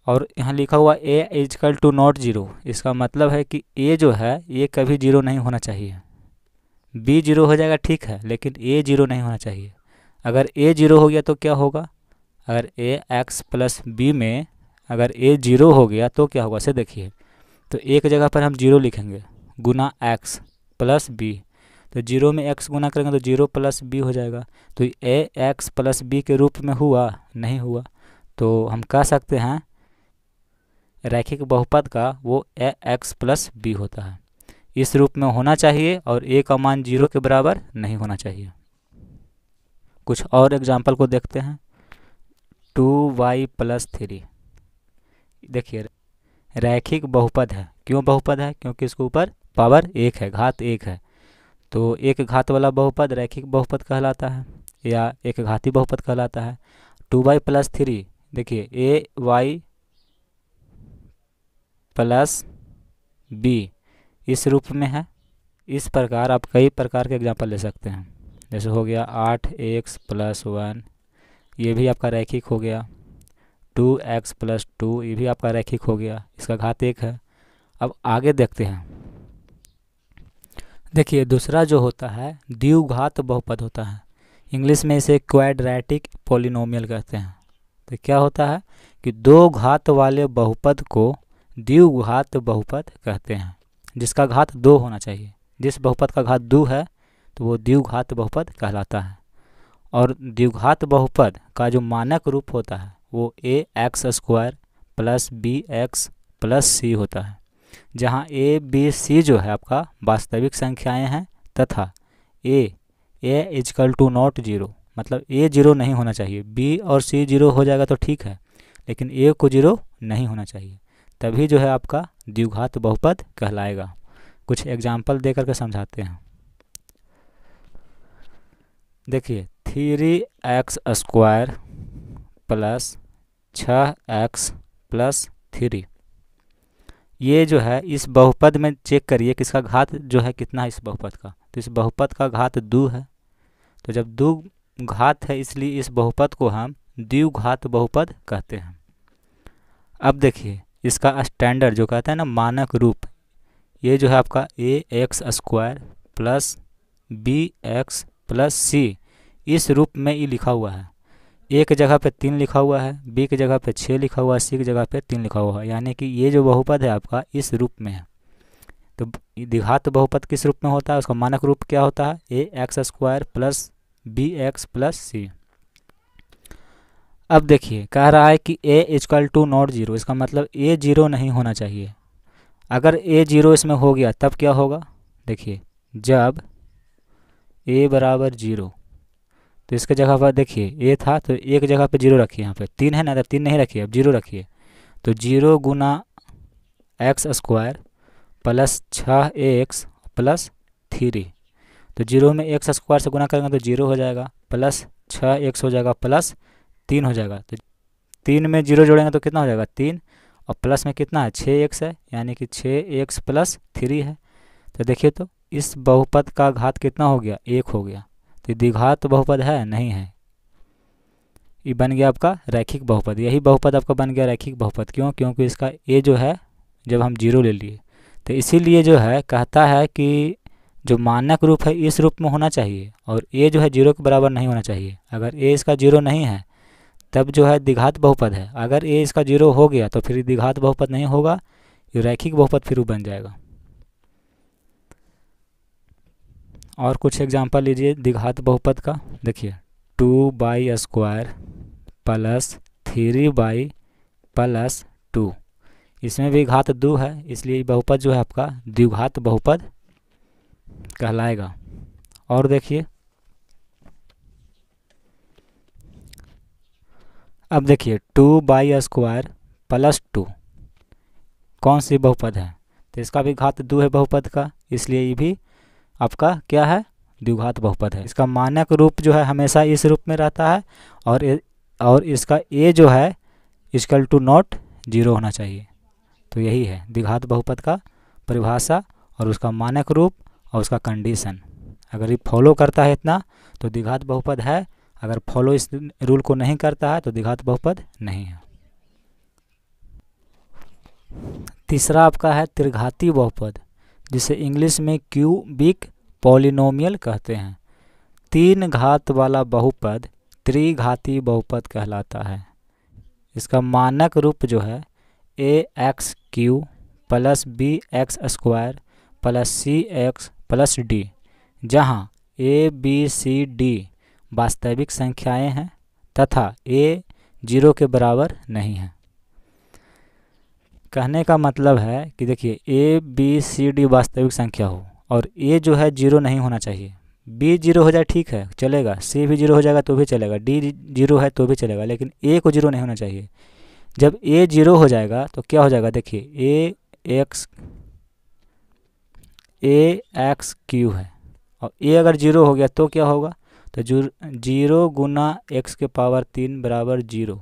Speaker 1: और यहाँ लिखा हुआ a equal to not zero इसका मतलब है कि ए जो है ये कभी जीरो नहीं होना चाहिए बी जीरो हो जाएगा ठीक है लेकिन ए जीरो नहीं होना चाहिए अगर ए जीरो हो गया तो क्या होगा अगर ए एक्स प्लस बी में अगर ए जीरो हो गया तो क्या होगा से देखिए तो एक जगह पर हम जीरो लिखेंगे गुना एक्स प्लस बी तो जीरो में एक्स गुना करेंगे तो जीरो प्लस बी हो जाएगा तो ए एक्स प्लस बी के रूप में हुआ नहीं हुआ तो हम कह सकते हैं रैखिक बहुपद का वो ए एक्स प्लस बी होता है इस रूप में होना चाहिए और ए का मान जीरो के बराबर नहीं होना चाहिए कुछ और एग्जाम्पल को देखते हैं टू वाई प्लस थ्री देखिए रैखिक बहुपद है क्यों बहुपद है क्योंकि इसके ऊपर पावर एक है घात एक है तो एक घात वाला बहुपद रैखिक बहुपद कहलाता है या एक घाती बहुपद कहलाता है टू वाई प्लस थ्री देखिए ए वाई प्लस बी इस रूप में है इस प्रकार आप कई प्रकार के एग्जाम्पल ले सकते हैं जैसे हो गया आठ एक्स प्लस वन ये भी आपका रैखिक हो गया टू एक्स प्लस टू ये भी आपका रैखिक हो गया इसका घात एक है अब आगे देखते हैं देखिए दूसरा जो होता है द्विघात बहुपद होता है इंग्लिश में इसे क्वाड्रेटिक पोलिनोमियल कहते हैं तो क्या होता है कि दो घात वाले बहुपद को द्विघात बहुपद कहते हैं जिसका घात दो होना चाहिए जिस बहुपद का घात दो है तो वो द्विघात बहुपद कहलाता है और द्विघात बहुपद का जो मानक रूप होता है वो a x square plus b x plus c होता है जहाँ ए बी सी जो है आपका वास्तविक संख्याएं हैं तथा a a equal to not zero मतलब ए जीरो नहीं होना चाहिए बी और सी जीरो हो जाएगा तो ठीक है लेकिन ए को जीरो नहीं होना चाहिए तभी जो है आपका द्विघात बहुपद कहलाएगा कुछ एग्जाम्पल दे करके समझाते हैं देखिए थ्री एक्स स्क्वायर प्लस छ एक्स प्लस थ्री ये जो है इस बहुपद में चेक करिए कि इसका घात जो है कितना है इस बहुपद का तो इस बहुपद का घात दो है तो जब दो घात है इसलिए इस बहुपद को हम द्विघात बहुपद कहते हैं अब देखिए इसका स्टैंडर्ड जो कहता है ना मानक रूप ये जो है आपका a x square plus b x plus c इस रूप में ये लिखा हुआ है ए के जगह पे तीन लिखा हुआ है बी के जगह पे छः लिखा हुआ है सी के जगह पे तीन लिखा हुआ है यानी कि ये जो बहुपद है आपका इस रूप में है तो दिघात तो बहुपद किस रूप में होता है उसका मानक रूप क्या होता है a x square plus b x plus c अब देखिए कह रहा है कि a equal to not zero इसका मतलब ए ज़ीरो नहीं होना चाहिए अगर ए ज़ीरो इसमें हो गया तब क्या होगा देखिए जब ए बराबर ज़ीरो तो इसके जगह पर देखिए ए था तो एक जगह पर जीरो रखिए यहाँ पे तीन है ना तो तीन नहीं रखिए अब जीरो रखिए तो जीरो गुना एक्स स्क्वायर प्लस छः एक्स प्लस थ्री तो जीरो में एक्स स्क्वायर से गुना करेंगे तो जीरो हो जाएगा प्लस छः एक्स हो जाएगा प्लस तीन हो जाएगा तो तीन में जीरो जोड़ेंगे तो कितना हो जाएगा तीन और प्लस में कितना है छः एक्स है यानी कि छः एक्स प्लस थ्री है तो देखिए तो इस बहुपद का घात कितना हो गया एक हो गया तो द्विघात बहुपद है नहीं है ये बन गया आपका रैखिक बहुपद यही बहुपद आपका बन गया रैखिक बहुपद क्यों क्योंकि इसका ए जो है जब हम जीरो ले लिए तो इसीलिए जो है कहता है कि जो मानक रूप है इस रूप में होना चाहिए और ए जो है जीरो के बराबर नहीं होना चाहिए अगर ए इसका जीरो नहीं है तब जो है दीघात बहुपद है अगर ये इसका जीरो हो गया तो फिर दीघात बहुपद नहीं होगा ये रैखिक बहुपद फिर बन जाएगा और कुछ एग्जाम्पल लीजिए दीघात बहुपद का देखिए two y square plus three y plus two इसमें भी घात दो है इसलिए बहुपद जो है आपका द्विघात बहुपद कहलाएगा और देखिए अब देखिए two y square plus two कौन सी बहुपद है तो इसका भी घात दो है बहुपद का इसलिए ये भी आपका क्या है द्विघात बहुपद है इसका मानक रूप जो है हमेशा इस रूप में रहता है और ए, और इसका ए जो है इसकल टू नॉट जीरो होना चाहिए तो यही है द्विघात बहुपद का परिभाषा और उसका मानक रूप और उसका कंडीशन अगर ये फॉलो करता है इतना तो द्विघात बहुपद है अगर फॉलो इस रूल को नहीं करता है तो दीघात बहुपद नहीं है तीसरा आपका है त्रिघाती बहुपद जिसे इंग्लिश में क्यूबिक पॉलिनोमियल कहते हैं तीन घात वाला बहुपद त्रिघाती बहुपद कहलाता है इसका मानक रूप जो है a x cube plus b x square plus c x plus d जहाँ ए बी सी डी वास्तविक संख्याएं हैं तथा ए जीरो के बराबर नहीं है कहने का मतलब है कि देखिए ए बी सी डी वास्तविक संख्या हो और ए जो है जीरो नहीं होना चाहिए बी जीरो हो जाए ठीक है चलेगा सी भी जीरो हो जाएगा तो भी चलेगा डी जीरो है तो भी चलेगा लेकिन ए को जीरो नहीं होना चाहिए जब ए जीरो हो जाएगा तो क्या हो जाएगा देखिए a x a x cube है और ए अगर जीरो हो गया तो क्या होगा तो जो जीरो गुना एक्स के पावर तीन बराबर जीरो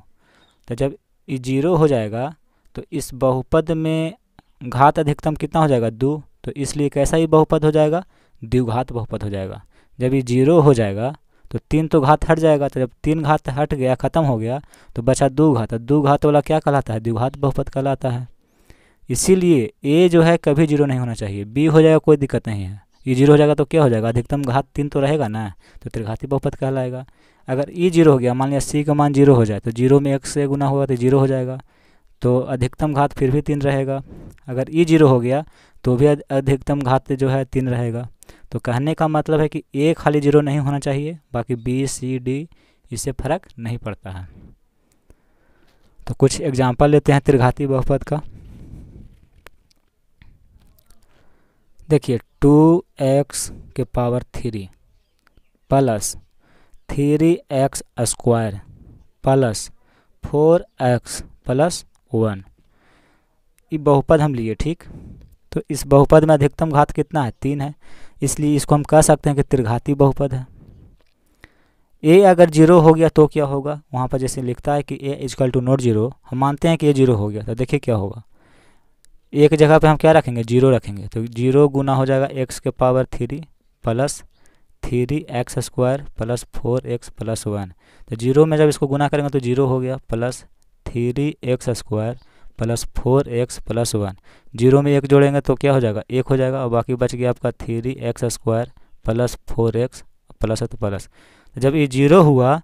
Speaker 1: तो जब ये जीरो हो जाएगा तो इस बहुपद में घात अधिकतम कितना हो जाएगा दो तो इसलिए कैसा ही बहुपद हो जाएगा द्विघात बहुपद हो जाएगा जब ये जीरो हो जाएगा तो तीन तो घात हट जाएगा तो जब तीन घात हट गया ख़त्म हो गया तो बचा दो घात तो दो घात वाला क्या कहलाता है द्विघात बहुपद कहलाता है इसीलिए ए जो है कभी जीरो नहीं होना चाहिए बी हो जाएगा कोई दिक्कत नहीं है ई जीरो हो जाएगा तो क्या हो जाएगा अधिकतम घात तीन तो रहेगा ना तो त्रिघाती बहुपद कहलाएगा अगर ई जीरो हो गया मान लिया सी का मान जीरो हो जाए तो जीरो में एक्स से गुना होगा तो जीरो हो जाएगा तो अधिकतम घात फिर भी तीन रहेगा अगर ई जीरो हो गया तो भी अधिकतम घात जो है तीन रहेगा तो कहने का मतलब है कि ए खाली जीरो नहीं होना चाहिए बाकी बी सी डी इससे फर्क नहीं पड़ता है तो कुछ एग्जाम्पल लेते हैं त्रिघाती बहुपद का देखिए टू एक्स के power three plus three x square plus four x plus one ये बहुपद हम लिए ठीक तो इस बहुपद में अधिकतम घात कितना है तीन है इसलिए इसको हम कह सकते हैं कि त्रिघाती बहुपद है ए अगर जीरो हो गया तो क्या होगा वहाँ पर जैसे लिखता है कि a equal to not zero हम मानते हैं कि ए जीरो हो गया तो देखिए क्या होगा एक जगह पे हम क्या रखेंगे जीरो रखेंगे तो जीरो गुना हो जाएगा एक्स के power three plus three x square plus four x plus one तो जीरो में जब इसको गुना करेंगे तो जीरो हो गया plus three x square plus four x plus one zero में एक जोड़ेंगे तो क्या हो जाएगा एक हो जाएगा और बाकी बच गया आपका three x square plus four x plus तो प्लस जब ये जीरो हुआ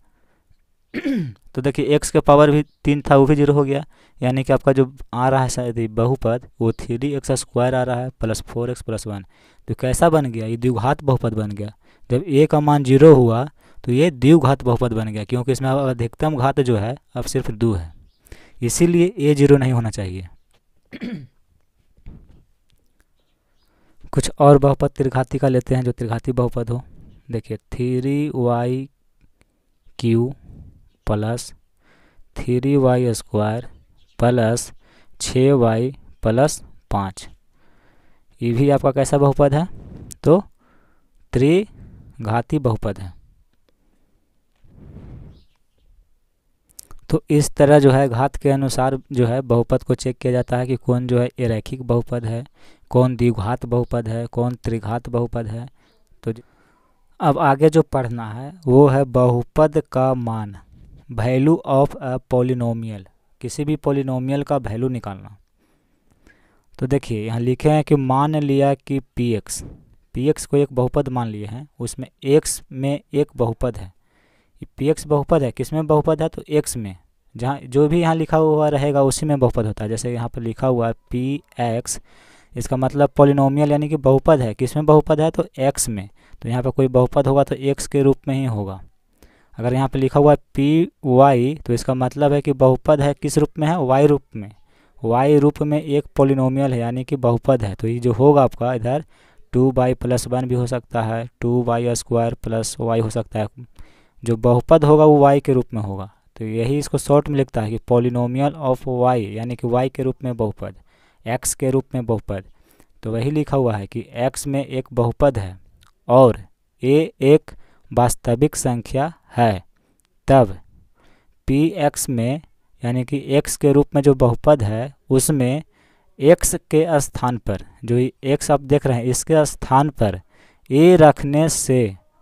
Speaker 1: तो देखिए एक्स का पावर भी तीन था वो भी जीरो हो गया यानी कि आपका जो आ रहा है शायद बहुपद वो थ्री एक्स स्क्वायर आ रहा है plus four x plus one तो कैसा बन गया ये द्विघात बहुपद बन गया जब ए का मान जीरो हुआ तो ये द्विघात बहुपद बन गया क्योंकि इसमें अधिकतम घात जो है अब सिर्फ दो है इसीलिए ए जीरो नहीं होना चाहिए कुछ और बहुपद त्रिघाती का लेते हैं जो त्रिघाती बहुपद हो देखिए three y cube plus three y square plus छः वाई प्लस पाँच ये भी आपका कैसा बहुपद है तो त्रिघाती बहुपद है तो इस तरह जो है घात के अनुसार जो है बहुपद को चेक किया जाता है कि कौन जो है एरैखिक बहुपद है कौन द्विघात बहुपद है कौन त्रिघात बहुपद है तो अब आगे जो पढ़ना है वो है बहुपद का मान वैल्यू ऑफ अ पोलिनोमियल किसी भी पोलिनोमियल का वैल्यू निकालना तो देखिए यहाँ लिखे हैं कि मान लिया कि पी एक्स पी एक्स को एक बहुपद मान लिए हैं उसमें एक्स में एक बहुपद है पी एक्स बहुपद है किस में बहुपद है तो एक्स में जहाँ जो भी यहाँ लिखा हुआ रहेगा उसी में बहुपद होता है जैसे यहाँ पर लिखा हुआ है पी एक्स इसका मतलब पोलिनोमियल यानी कि बहुपद है किस में बहुपद है तो एक्स में तो यहाँ पर कोई बहुपद होगा तो एक्स के रूप में ही होगा अगर यहाँ पे लिखा हुआ है पी वाई तो इसका मतलब है कि बहुपद है किस रूप में है वाई रूप में वाई रूप में एक पोलिनोमियल है यानी कि बहुपद है तो ये जो होगा आपका इधर टू बाई प्लस वन भी हो सकता है two y square plus y हो सकता है जो बहुपद होगा वो वाई के रूप में होगा तो यही इसको शॉर्ट में लिखता है कि पोलिनोमियल ऑफ वाई यानी कि वाई के रूप में बहुपद एक्स के रूप में बहुपद तो वही लिखा हुआ है कि एक्स में एक बहुपद है और ए एक वास्तविक संख्या है तब पी एक्स में यानी कि x के रूप में जो बहुपद है उसमें x के स्थान पर जो x आप देख रहे हैं इसके स्थान पर ए रखने से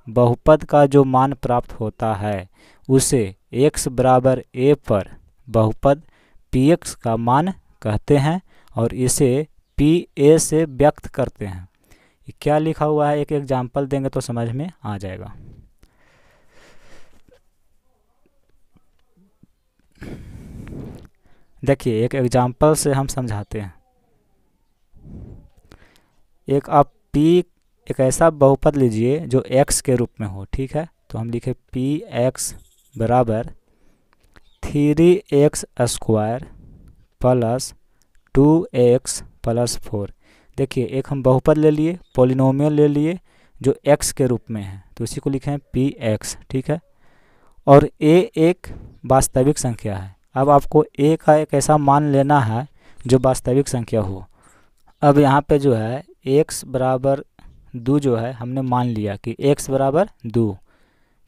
Speaker 1: बहुपद का जो मान प्राप्त होता है उसे x बराबर ए पर बहुपद पी एक्स का मान कहते हैं और इसे पी ए से व्यक्त करते हैं क्या लिखा हुआ है एक एग्जाम्पल देंगे तो समझ में आ जाएगा देखिए एक एग्जाम्पल से हम समझाते हैं एक आप p एक ऐसा बहुपद लीजिए जो x के रूप में हो ठीक है तो हम लिखे पी एक्स बराबर three x square plus two x plus four देखिए एक हम बहुपद ले लिए पोलिनोमियल ले लिए जो x के रूप में है तो इसी को लिखें पी एक्स ठीक है और a एक वास्तविक संख्या है अब आपको ए का एक ऐसा मान लेना है जो वास्तविक संख्या हो अब यहाँ पे जो है एक्स बराबर दो जो है हमने मान लिया कि x बराबर दो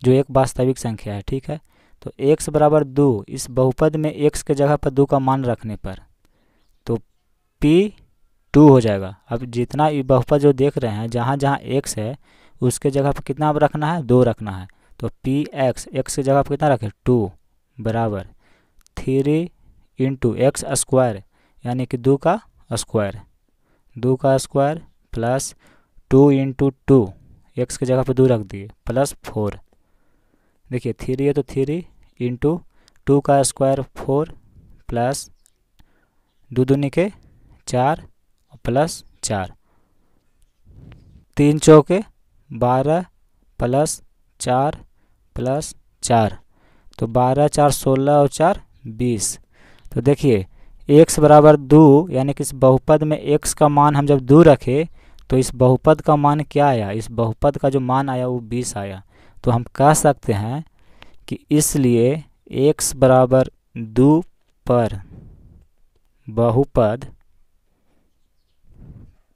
Speaker 1: जो एक वास्तविक संख्या है ठीक है तो x बराबर दो इस बहुपद में x के जगह पर दो का मान रखने पर तो पी टू हो जाएगा अब जितना ये बहुपद जो देख रहे हैं जहाँ जहाँ एक्स है उसके जगह पर कितना रखना है दो रखना है तो पी एक्स एक्स की जगह पर कितना रखें टू बराबर थ्री इंटू एक्स स्क्वायर यानी कि दो का स्क्वायर दो का square plus two into two x की जगह पर दो रख दिए प्लस फोर देखिए थ्री है तो थ्री इंटू टू का स्क्वायर फोर प्लस दो दूनी के चार प्लस चार तीन चौके बारह प्लस चार प्लस चार तो बारह चार सोलह और चार बीस तो देखिए एक्स बराबर दो यानी कि इस बहुपद में एक्स का मान हम जब दो रखे तो इस बहुपद का मान क्या आया इस बहुपद का जो मान आया वो बीस आया तो हम कह सकते हैं कि इसलिए एक्स बराबर दो पर बहुपद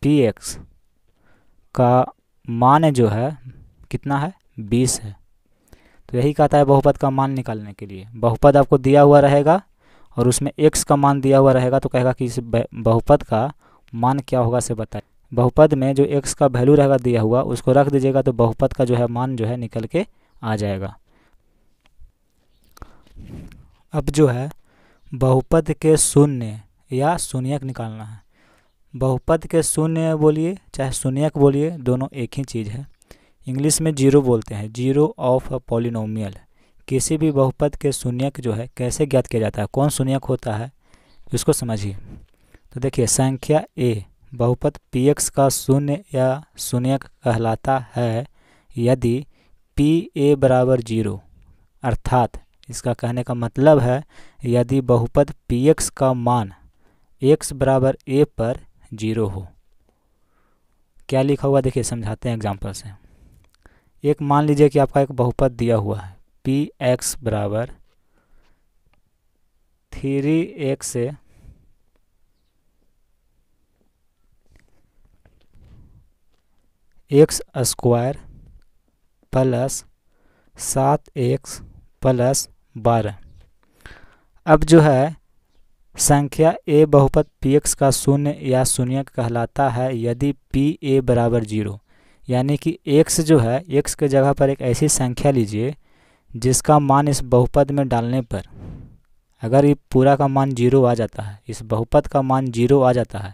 Speaker 1: पी एक्स का मान जो है कितना है बीस है तो यही कहता है बहुपद का मान निकालने के लिए बहुपद आपको दिया हुआ रहेगा और उसमें एक्स का मान दिया हुआ रहेगा तो कहेगा कि इस बहुपद का मान क्या होगा से बताए बहुपद में जो एक्स का वैल्यू रहेगा दिया हुआ उसको रख दीजिएगा तो बहुपद का जो है मान जो है निकल के आ जाएगा अब जो है बहुपद के शून्य या शून्यक निकालना है बहुपद के शून्य बोलिए चाहे शून्यक बोलिए दोनों एक ही चीज़ है इंग्लिश में जीरो बोलते हैं जीरो ऑफ अ पॉलिनोमियल किसी भी बहुपद के शून्यक जो है कैसे ज्ञात किया जाता है कौन शून्यक होता है इसको समझिए तो देखिए संख्या ए बहुपद पी एक्स का शून्य या शून्यक कहलाता है यदि पी ए बराबर जीरो अर्थात इसका कहने का मतलब है यदि बहुपद पी एक्स का मान एक्स बराबर ए पर जीरो हो क्या लिखा हुआ देखिए समझाते हैं एग्जाम्पल से एक मान लीजिए कि आपका एक बहुपद दिया हुआ है पी एक्स बराबर three x x square plus सात एक्स प्लस बारह अब जो है संख्या ए बहुपद पी एक्स का शून्य या शून्य कहलाता है यदि पी ए बराबर जीरो यानी कि x जो है x के जगह पर एक ऐसी संख्या लीजिए जिसका मान इस बहुपद में डालने पर अगर ये पूरा का मान जीरो आ जाता है इस बहुपद का मान जीरो आ जाता है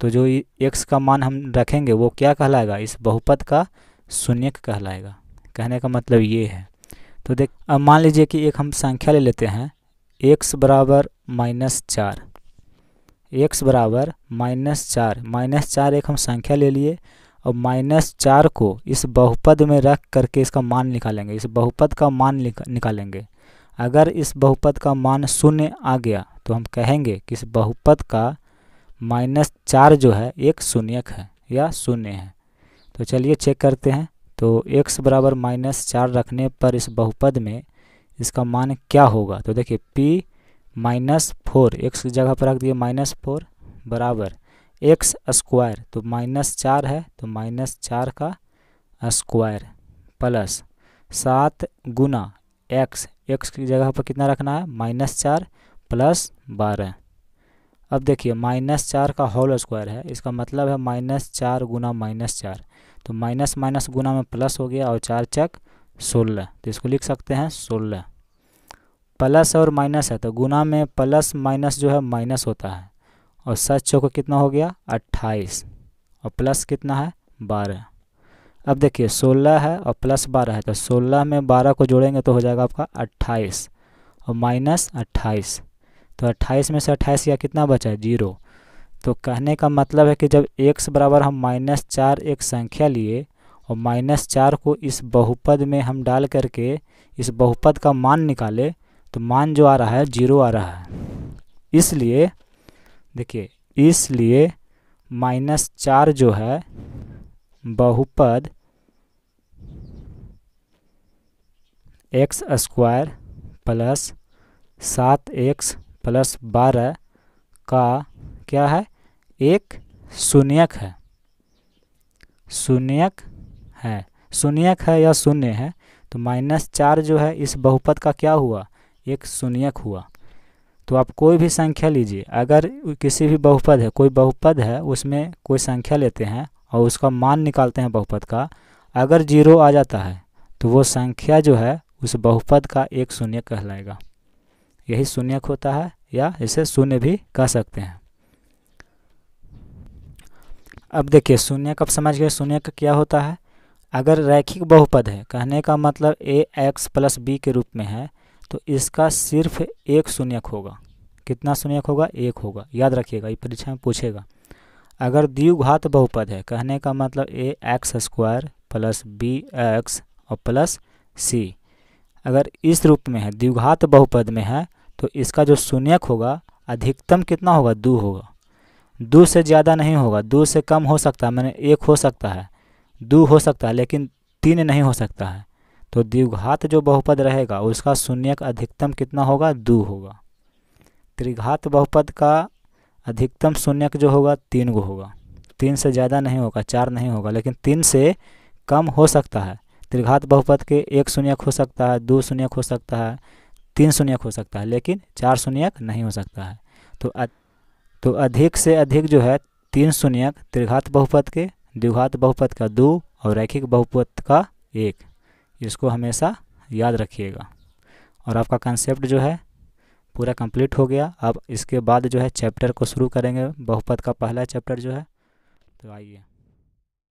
Speaker 1: तो जो x का मान हम रखेंगे वो क्या कहलाएगा इस बहुपद का शून्य कहलाएगा कहने का मतलब ये है तो देख अब मान लीजिए कि एक हम संख्या ले लेते हैं एक्स बराबर माइनस चार एक्स बराबर माइनस चार माइनस चार एक हम संख्या ले लिए और माइनस चार को इस बहुपद में रख करके इसका मान निकालेंगे इस बहुपद का मान निकालेंगे अगर इस बहुपद का मान शून्य आ गया तो हम कहेंगे कि इस बहुपद का माइनस चार जो है एक शून्यक है या शून्य है तो चलिए चेक करते हैं तो x बराबर माइनस चार रखने पर इस बहुपद में इसका मान क्या होगा तो देखिए p माइनस फोर एक्स की जगह पर रख दिए माइनस फोर बराबर एक्स स्क्वायर तो माइनस चार है तो माइनस चार का स्क्वायर प्लस सात गुना एक्स एक्स की जगह पर कितना रखना है माइनस चार प्लस बारह अब देखिए माइनस चार का होल स्क्वायर है इसका मतलब है माइनस चार गुना माइनस चार तो माइनस माइनस गुना में प्लस हो गया और चार चक सोलह तो इसको लिख सकते हैं सोलह प्लस और माइनस है तो गुना में प्लस माइनस जो है माइनस होता है और सात चौक कितना हो गया अट्ठाईस और प्लस कितना है बारह अब देखिए सोलह है और प्लस बारह है तो सोलह में बारह को जोड़ेंगे तो हो जाएगा आपका अट्ठाईस और माइनस अट्ठाईस तो अट्ठाईस में से अट्ठाईस या कितना बचा है जीरो तो कहने का मतलब है कि जब x बराबर हम माइनस चार एक संख्या लिए और माइनस चार को इस बहुपद में हम डाल करके इस बहुपद का मान निकाले तो मान जो आ रहा है जीरो आ रहा है इसलिए देखिए इसलिए माइनस चार जो है बहुपद एक्स स्क्वायर प्लस सात एक्स प्लस बारह का क्या है एक शून्यक है शून्यक है शून्यक है या शून्य है तो माइनस चार जो है इस बहुपद का क्या हुआ एक शून्यक हुआ तो आप कोई भी संख्या लीजिए अगर किसी भी बहुपद है कोई बहुपद है उसमें कोई संख्या लेते हैं और उसका मान निकालते हैं बहुपद का अगर जीरो आ जाता है तो वो संख्या जो है उस बहुपद का एक शून्य कहलाएगा यही शून्यक होता है या इसे शून्य भी कह सकते हैं अब देखिए शून्यक कब समझ गए का क्या होता है अगर रैखिक बहुपद है कहने का मतलब ए एक्स प्लस बी के रूप में है तो इसका सिर्फ एक शून्यक होगा कितना शून्यक होगा एक होगा याद रखिएगा ये परीक्षा में पूछेगा अगर द्विघात बहुपद है कहने का मतलब a x square plus b x और प्लस सी अगर इस रूप में है द्विघात बहुपद में है तो इसका जो शून्यक होगा अधिकतम कितना होगा दो होगा दो से ज़्यादा नहीं होगा दो से कम हो सकता है मैंने एक हो सकता है दो हो सकता है लेकिन तीन नहीं हो सकता है तो द्विघात जो बहुपद रहेगा उसका शून्यक अधिकतम कितना होगा दो होगा त्रिघात बहुपद का अधिकतम शून्यक जो होगा तीन गो होगा तीन से ज़्यादा नहीं होगा चार नहीं होगा लेकिन तीन से कम हो सकता है त्रिघात बहुपद के एक शून्यक हो सकता है दो शून्यक हो सकता है तीन शून्यक हो सकता है लेकिन चार शून्यक नहीं हो सकता है तो तो अधिक से अधिक जो है तीन शून्यक त्रिघात बहुपद के द्विघात बहुपद का दो और रैखिक बहुपद का एक इसको हमेशा याद रखिएगा और आपका कंसेप्ट जो है पूरा कंप्लीट हो गया अब इसके बाद जो है चैप्टर को शुरू करेंगे बहुपद का पहला चैप्टर जो है तो आइए